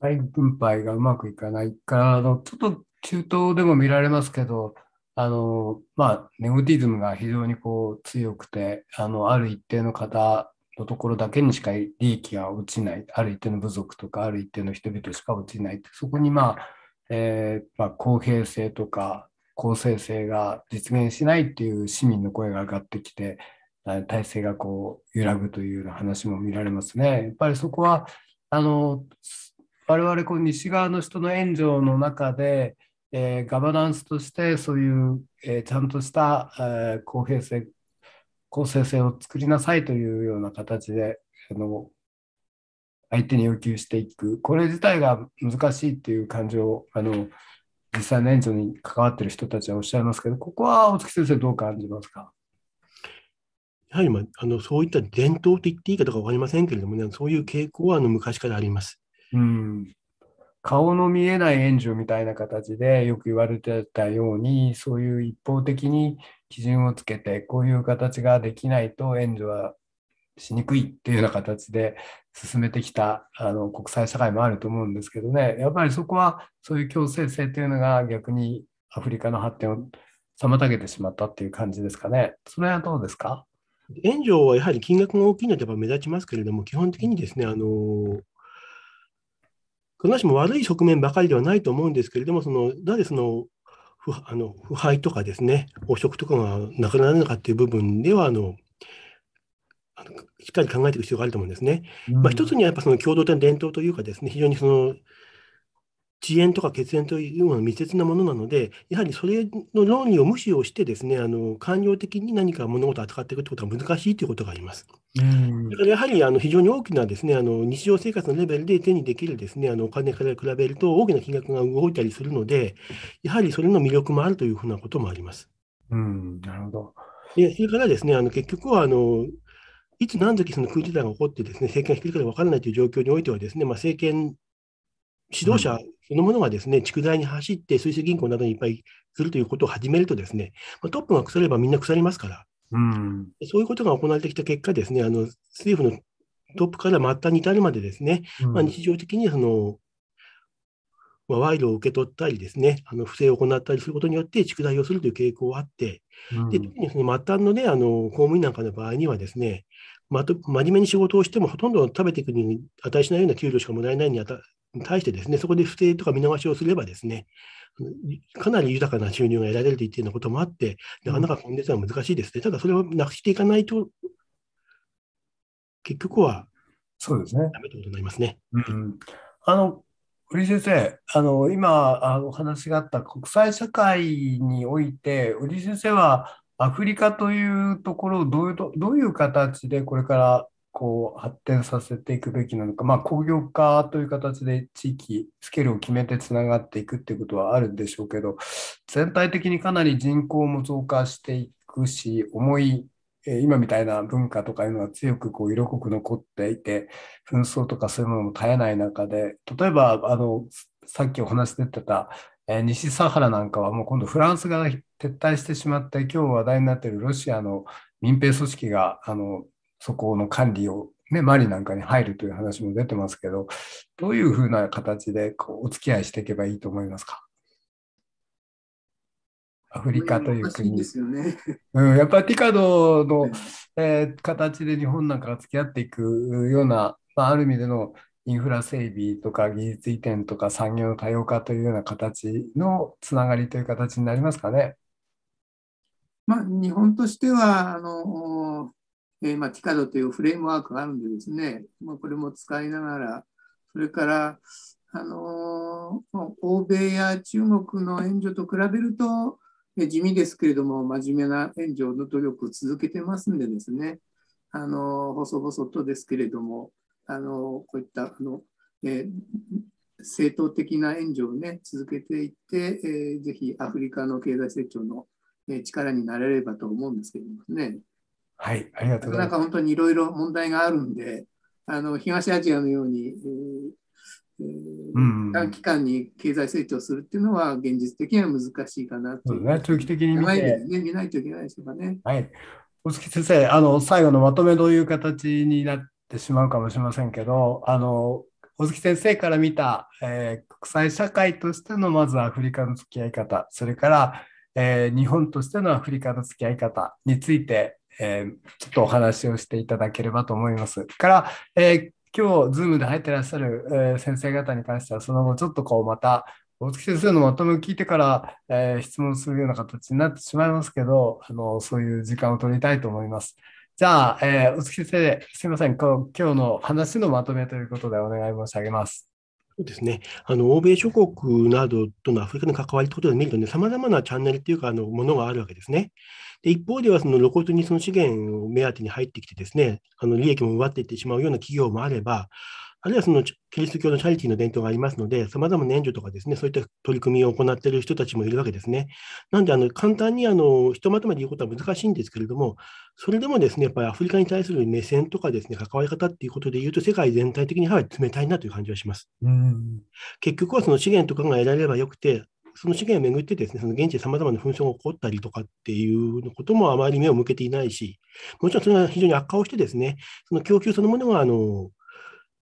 イうん、分配がうまくいかないからの、ちょっと中東でも見られますけど、あのまあ、ネオティズムが非常にこう強くてあの、ある一定の方のところだけにしか利益が落ちない、ある一定の部族とか、ある一定の人々しか落ちない、そこにまあ、えー、まあ、公平性とか公正性が実現しないっていう市民の声が上がってきて、体制がこう揺らぐというような話も見られますね。やっぱりそこはあの我々こう西側の人の援助の中で、えー、ガバナンスとしてそういう、えー、ちゃんとした、えー、公平性公正性を作りなさいというような形であの相手に要求していく、これ自体が難しいっていう感情を、あの実際の援助に関わってる人たちはおっしゃいますけど、ここは大月先生、どう感じますかやはり、まあ、あのそういった伝統と言っていいかどうか分かりませんけれどもね、そういう傾向はあの昔からあります。うん顔の見えない援助みたいな形でよく言われてたようにそういう一方的に基準をつけてこういう形ができないと援助はしにくいっていうような形で進めてきたあの国際社会もあると思うんですけどね、やっぱりそこはそういう強制性というのが逆にアフリカの発展を妨げてしまったっていう感じですかね。それはどうですか援助はやはり金額が大きいので目立ちますけれども、基本的にですね、あの必ずしも悪い側面ばかりではないと思うんですけれども、そのなぜその腐あの腐敗とかですね、汚職とかがなくならなかったという部分ではあの、あのしっかり考えていく必要があると思うんですね。うん、まあ、一つにはやっぱその共同体の伝統というかですね、非常にその遅延とか血縁というもの密接なものなので、やはりそれの論理を無視をしてですね、あの官僚的に何か物事を扱っていくということは難しいということがあります。うん、だからやはりあの非常に大きなですね、あの日常生活のレベルで手にできるですね、あのお金から比べると大きな金額が動いたりするので、やはりそれの魅力もあるというふうなこともあります。うん、なるほど。でそれからですね、あの結局はあのいつ何時そのクーデターが起こってですね政権が引き継が分からないという状況においてはですね、まあ、政権指導者そのものがですね、蓄財に走って、水素銀行などにいっぱいするということを始めるとですね、まあ、トップが腐ればみんな腐りますから、うん、そういうことが行われてきた結果ですね、あの政府のトップから末端に至るまでですね、まあ、日常的にそのまあ、賄賂を受け取ったりですね、あの不正を行ったりすることによって宿題をするという傾向があって、うん、で特にその末端のね、あの公務員なんかの場合にはですね、まと真面目に仕事をしてもほとんど食べていくに値しないような給料しかもらえないにあた対してですね、そこで不正とか見逃しをすればですね、かなり豊かな収入が得られるといったようなこともあって、なかなか今月は難しいですね。ただそれをなくしていかないと、結局は、そうですね。ということになりますね。うん、あの堀先生、あの今あのお話があった国際社会において、堀先生はアフリカというところをどういうどういう形でこれからこう発展させていくべきなのか、まあ、工業化という形で地域、スケールを決めてつながっていくっていうことはあるんでしょうけど、全体的にかなり人口も増加していくし、重い今みたいな文化とかいうのは強くこう色濃く残っていて紛争とかそういうものも絶えない中で例えばあのさっきお話出てた、えー、西サハラなんかはもう今度フランスが撤退してしまって今日話題になっているロシアの民兵組織があのそこの管理を、ね、マリなんかに入るという話も出てますけどどういうふうな形でこうお付き合いしていけばいいと思いますかアフリカという国。ですよね。うん、やっぱりティカドの、えー、形で日本なんかが付き合っていくような、まあ、ある意味でのインフラ整備とか技術移転とか産業の多様化というような形のつながりという形になりますかね。まあ、日本としてはあの、えーまあ、ティカドというフレームワークがあるんでですね、まあ、これも使いながら、それからあの欧米や中国の援助と比べると、地味ですけれども、真面目な援助の努力を続けてますんでですね、あの細々とですけれども、あのこういったあの、えー、正当的な援助を、ね、続けていって、えー、ぜひアフリカの経済成長の、えー、力になれればと思うんですけどもね。はい、ありがとうございます。なかなか本当にいろいろ問題があるんで、あの東アジアのように、えー短期間に経済成長するっていうのは現実的には難しいかなと。ね、長期的に見て。ね、見ないといけないですかね。はい。小月先生、あの、最後のまとめどういう形になってしまうかもしれませんけど、あの、小月先生から見た、えー、国際社会としてのまずアフリカの付き合い方、それから、えー、日本としてのアフリカの付き合い方について、えー、ちょっとお話をしていただければと思います。から、えー、今日、ズームで入ってらっしゃる、えー、先生方に関しては、その後、ちょっとこう、また、大月先生のまとめを聞いてから、えー、質問するような形になってしまいますけど、あのそういう時間を取りたいと思います。じゃあ、えー、大月先生、すみません、今日の話のまとめということでお願い申し上げます。そうですね。あの、欧米諸国などとのアフリカの関わりということで見るとね、様々なチャンネルというか、あの、ものがあるわけですね。で、一方では、その露骨にその資源を目当てに入ってきてですね、あの、利益も奪っていってしまうような企業もあれば、あるいはそのキリスト教のチャリティーの伝統がありますので、さまざまな援助とかですね、そういった取り組みを行っている人たちもいるわけですね。なんで、あの簡単にあのひとまとめで言うことは難しいんですけれども、それでもですね、やっぱりアフリカに対する目線とかですね、関わり方っていうことで言うと、世界全体的にやはり冷たいなという感じはします。結局はその資源とかが得られればよくて、その資源をめぐってですね、その現地でさまざまな紛争が起こったりとかっていうこともあまり目を向けていないし、もちろんそれが非常に悪化をしてですね、その供給そのものがあの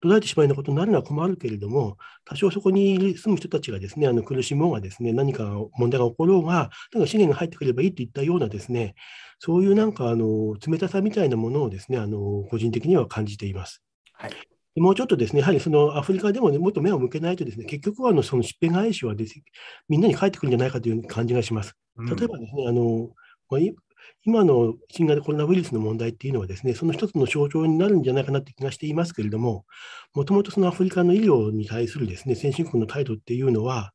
途絶えてしまうようなことになるのは困るけれども、多少そこに住む人たちがですね、あの苦しもうがですね、何か問題が起ころうが、なんか資源が入ってくればいいといったようなですね、そういうなんかあの冷たさみたいなものをですね、あの個人的には感じています。はいもうちょっとですね、やはりそのアフリカでも、ね、もっと目を向けないとですね、結局はあのその疾病外視はです、ね、みんなに返ってくるんじゃないかという感じがします。例えばですね、うん、あのま今の新型コロナウイルスの問題っていうのはですね、その一つの象徴になるんじゃないかなって気がしていますけれども、もともとそのアフリカの医療に対するですね、先進国の態度っていうのは、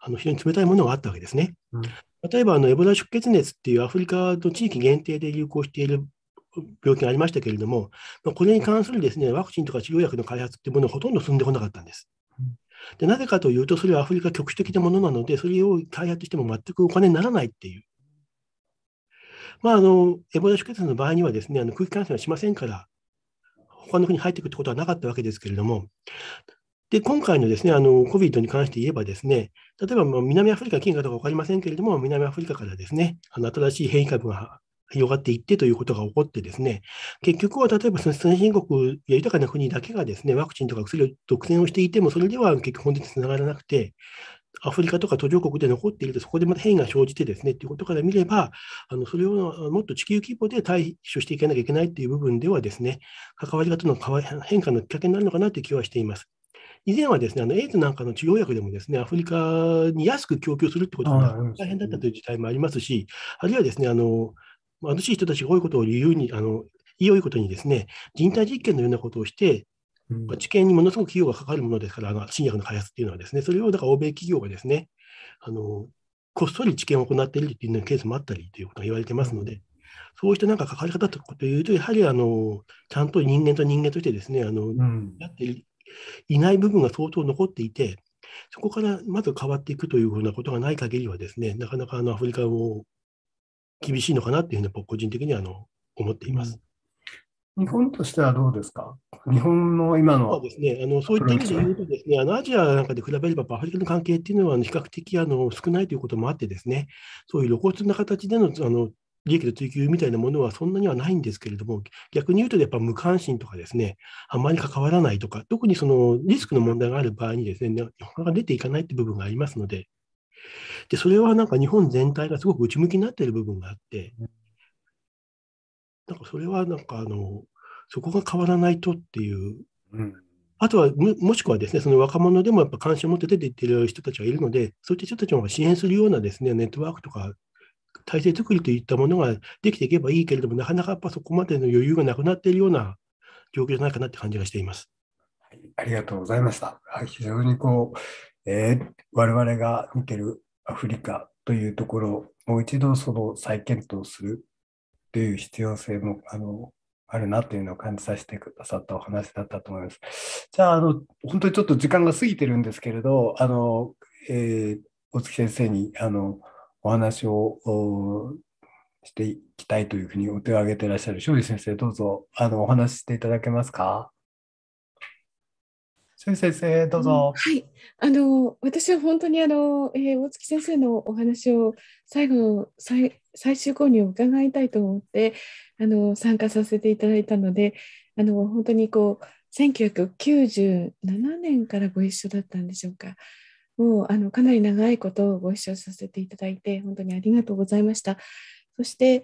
あの非常に冷たいものがあったわけですね。うん、例えばあのエボラ出血熱っていうアフリカの地域限定で流行している病気がありましたけれども、これに関するですねワクチンとか治療薬の開発っていうものはほとんど進んでこなかったんです。でなぜかというと、それはアフリカ局所的なものなので、それを開発しても全くお金にならないっていう、まあ、あのエボラ出血の場合にはですねあの空気感染はしませんから、他の国に入っていくってことはなかったわけですけれども、で今回のですねあの COVID に関して言えば、ですね例えばまあ南アフリカ、金かとか分かりませんけれども、南アフリカからですねあの新しい変異株が広がっていってということが起こって、ですね結局は例えばその先進国や豊かな国だけがですねワクチンとか薬を独占をしていても、それでは結局、本日につながらなくて、アフリカとか途上国で残っていると、そこでまた変異が生じてですね、ということから見れば、あのそれをもっと地球規模で対処していかなきゃいけないっていう部分ではですね、関わり方の変化のきっかけになるのかなという気はしています。以前はですね、あのエイズなんかの治療薬でもですね、アフリカに安く供給するってことが大変だったという事態もありますし、あるいはですね、あの貧しい人たちが多いことを理由に、あの良いことにですね、人体実験のようなことをして、うん、治験にものすごく費用がかかるものですから、あの新薬の開発っていうのはですね、それをだから欧米企業がですね、あのこっそり治験を行っているというケースもあったりということが言われてますので、そうしたなんか関わり方とというと、やはりあのちゃんと人間と人間としてですね、あの、うん、やっていない部分が相当残っていて、そこからまず変わっていくというふうなことがない限りはですね、なかなかあのアフリカも厳しいのかなっていうふうに僕個人的にはあの思っています。日本としてはどうですか日本の今の。そうですね。あの、そういった意味で言うとですね、あの、アジアなんかで比べれば、アフリカの関係っていうのは、比較的、あの、少ないということもあってですね、そういう露骨な形での、あの、利益の追求みたいなものはそんなにはないんですけれども、逆に言うと、やっぱ無関心とかですね、あまり関わらないとか、特にそのリスクの問題がある場合にですね、日本が出ていかないって部分がありますので、でそれはなんか日本全体がすごく内向きになっている部分があって、なんかそれはなんかあの、そこが変わらないとっていう、うん、あとはもしくはですね、その若者でもやっぱ関心を持って出ている人たちがいるので、そういった人たちを支援するようなですね、ネットワークとか、体制作りといったものができていけばいいけれども、なかなかやっぱそこまでの余裕がなくなっているような状況じゃないかなって感じがしています。はい、ありがとうございました。非常にこう、えー、我々が見てるアフリカというところ、もう一度その再検討するという必要性もあのあるなというのを感じさせてくださったお話だったと思います。じゃあ、あの本当にちょっと時間が過ぎてるんですけれど、あのえー、大月先生にあのお話をしていきたいというふうにお手を挙げていらっしゃる庄司先生、どうぞあのお話ししていただけますか。先生どうぞ、うん、はいあの私は本当にあの、えー、大月先生のお話を最後の最最終購入を伺いたいと思ってあの参加させていただいたのであの本当にこう1997年からご一緒だったんでしょうか。もうあのかなり長いことをご一緒させていただいて本当にありがとうございました。そして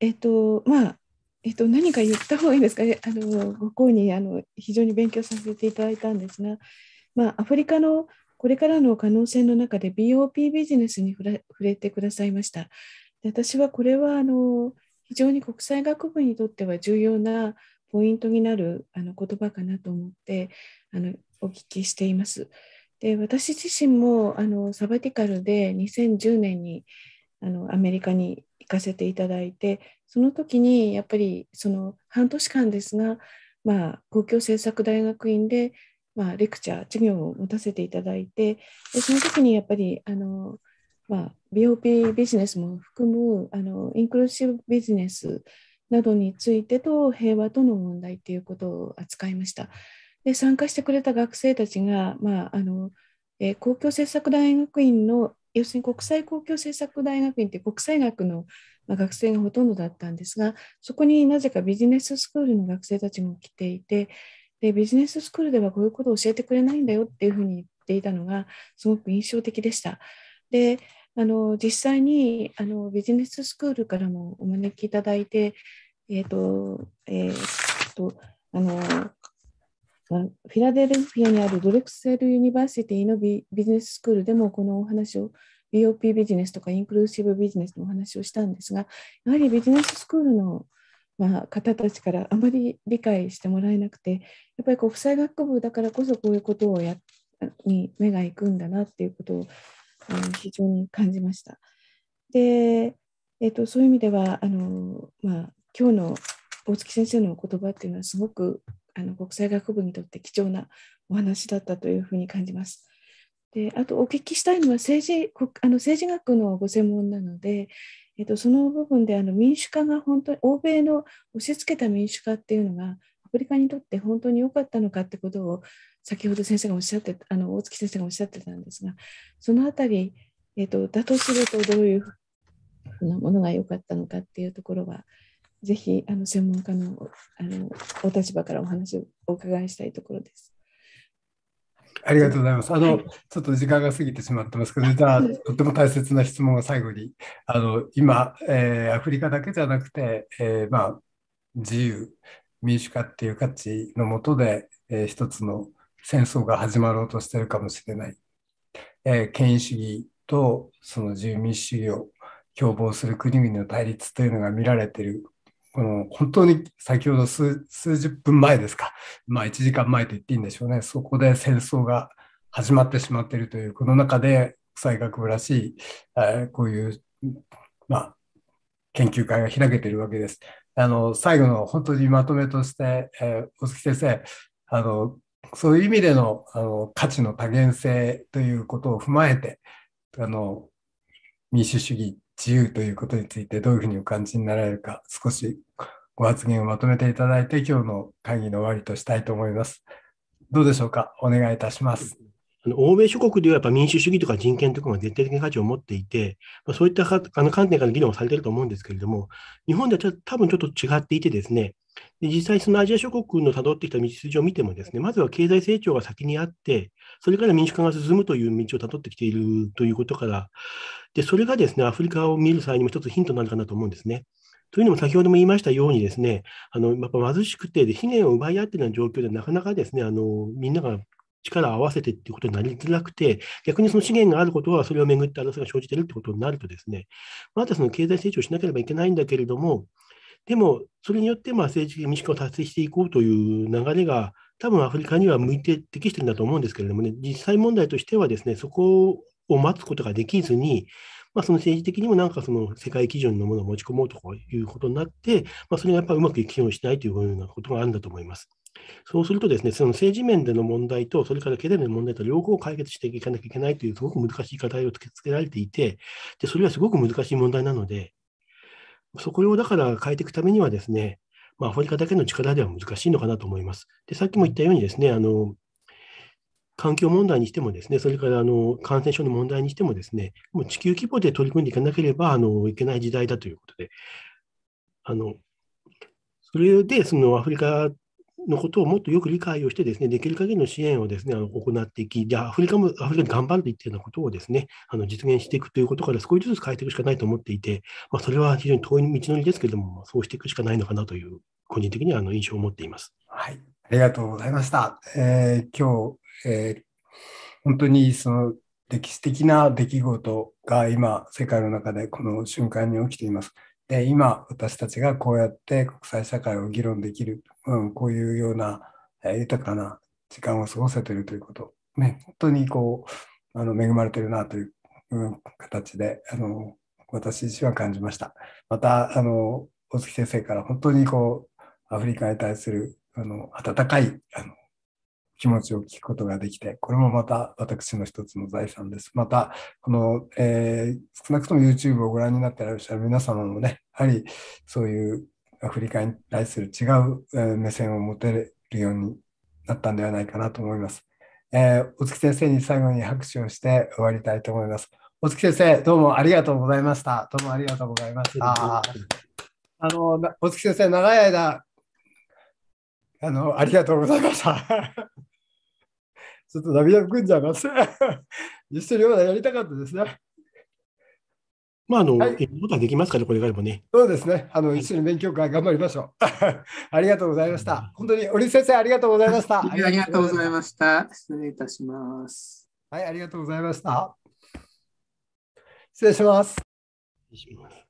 えっ、とまあえっ、と何か言った方がいいんですかね。あのご講にあの非常に勉強させていただいたんですが、まあアフリカのこれからの可能性の中で BOP ビジネスに触れてくださいました。で私はこれはあの非常に国際学部にとっては重要なポイントになるあの言葉かなと思ってあのお聞きしています。で私自身もあのサバティカルで2010年にあのアメリカに行かせていただいてその時にやっぱりその半年間ですが、まあ、公共政策大学院で、まあ、レクチャー授業を持たせていただいてでその時にやっぱりあのまあ、BOP ビジネスも含むあのインクルーシブビジネスなどについてと平和との問題ということを扱いました。で参加してくれた学生たちが、まああのえ公共政策大学院の要するに国際公共政策大学院って国際学の、まあ、学生がほとんどだったんですがそこになぜかビジネススクールの学生たちも来ていてでビジネススクールではこういうことを教えてくれないんだよっていうふうに言っていたのがすごく印象的でした。であの実際にあのビジネススクールからもお招きいただいて、えーとえーと、あのフィラデルフィアにあるドレクセル・ユニバーシティのビジネススクールでもこのお話を BOP ビジネスとかインクルーシブビジネスのお話をしたんですがやはりビジネススクールの、まあ、方たちからあまり理解してもらえなくてやっぱり国際学部だからこそこういうことをやに目が行くんだなっていうことをあの非常に感じました。で、えーと、そういう意味ではあの、まあ、今日の大月先生のお言葉っていうのはすごくあの国際学部にとって貴重なお話だったというふうに感じます。であとお聞きしたいのは政治あの政治学のご専門なので、えっと、その部分であの民主化が本当に欧米の押し付けた民主化っていうのがアフリカにとって本当に良かったのかってことを先ほど先生がおっしゃってあの大月先生がおっしゃってたんですがそのあたり、えーと、だとするとどういうふうなものが良かったのかっていうところはぜひあの専門家のあのお立場からお話をお伺いしたいところです。ありがとうございます。あの、はい、ちょっと時間が過ぎてしまってますけど、じゃとても大切な質問を最後に、あの今、えー、アフリカだけじゃなくて、えー、まあ、自由、民主化っていう価値のもとで、えー、一つの戦争が始まろうとしてるかもしれない、えー、権威主義とその自由民主主義を共謀する国々の対立というのが見られてるこの本当に先ほど数十分前ですか、まあ、1時間前と言っていいんでしょうねそこで戦争が始まってしまっているというこの中で国際学部らしい、えー、こういう、まあ、研究会が開けているわけです。あの最後の本当にまとめとして、えー、小月先生あのそういう意味でのあの価値の多元性ということを踏まえてあの民主主義自由ということについてどういうふうにお感じになられるか少しご発言をまとめていただいて今日の会議の終わりとしたいと思います。どうでしょうかお願いいたします。あの欧米諸国ではやっぱ民主主義とか人権とかが絶対的な価値を持っていて、まあ、そういったあの観点から議論されていると思うんですけれども、日本ではちょ多分ちょっと違っていてですね、で実際、そのアジア諸国の辿ってきた道筋を見てもですね、まずは経済成長が先にあって、それから民主化が進むという道を辿ってきているということから、でそれがですねアフリカを見る際にも一つヒントになるかなと思うんですね。というのも先ほども言いましたようにですね、あのやっぱ貧しくて資源を奪い合っているような状況でなかなかですねあのみんなが力を合わせてっていうことになりづらくて、逆にその資源があることは、それをめぐって争いが生じているってことになるとですね、またその経済成長しなければいけないんだけれども、でも、それによってまあ政治的民主化を達成していこうという流れが、多分アフリカには向いて適してるんだと思うんですけれどもね、実際問題としてはですね、そこを待つことができずに、まあ、その政治的にもなんかその世界基準のものを持ち込もうということになって、まあ、それがやっぱりうまく機能しないというようなことがあるんだと思います。そうするとですね、その政治面での問題と、それから経済面の問題と両方を解決していかなきゃいけないという、すごく難しい課題を突きつけられていて、でそれはすごく難しい問題なので、そこをだから変えていくためにはですね、まあ、アフリカだけの力では難しいのかなと思います。でさっきも言ったようにですね、あの環境問題にしてもですね、それからあの感染症の問題にしてもですね、もう地球規模で取り組んでいかなければあのいけない時代だということで、あのそれでそのアフリカのことをもっとよく理解をしてですね、できる限りの支援をですね、あの行っていき、じゃあアフリカも、アフリカ頑張るといったようなことをですね、あの実現していくということから少しずつ変えていくしかないと思っていて、まあ、それは非常に遠い道のりですけれども、そうしていくしかないのかなという、個人的にはあの印象を持っています。はい、ありがとうございました。えー、今日、えー、本当にその歴史的な出来事が今、世界の中でこの瞬間に起きています。で今私たちがこうやって国際社会を議論できる、うん、こういうような豊かな時間を過ごせているということ、ね、本当にこうあの恵まれてるなという、うん、形であの私自身は感じました。またあの大月先生から本当にこうアフリカに対するあの温かいあの気持ちを聞くことができて、これもまた私の一つの財産です。また、この、えー、少なくとも YouTube をご覧になっていらっしゃる皆様もね、やはりそういうアフリカに対する違う目線を持てるようになったんではないかなと思います。えー、お月先生に最後に拍手をして終わりたいと思います。お月先生、どうもありがとうございました。どうもありがとうございました。あの、お月先生、長い間、あの、ありがとうございました。ちょっと涙ぐんじゃいます。一緒にまだやりたかったですね。まあ、あの、はい、ことはできますから、これからもね。そうですね。あの、一緒に勉強会頑張りましょう。ありがとうございました。本当に、折先生、ありがとうございました。ありがとうございました。失礼いたします。はい、ありがとうございました。失礼します。失礼します。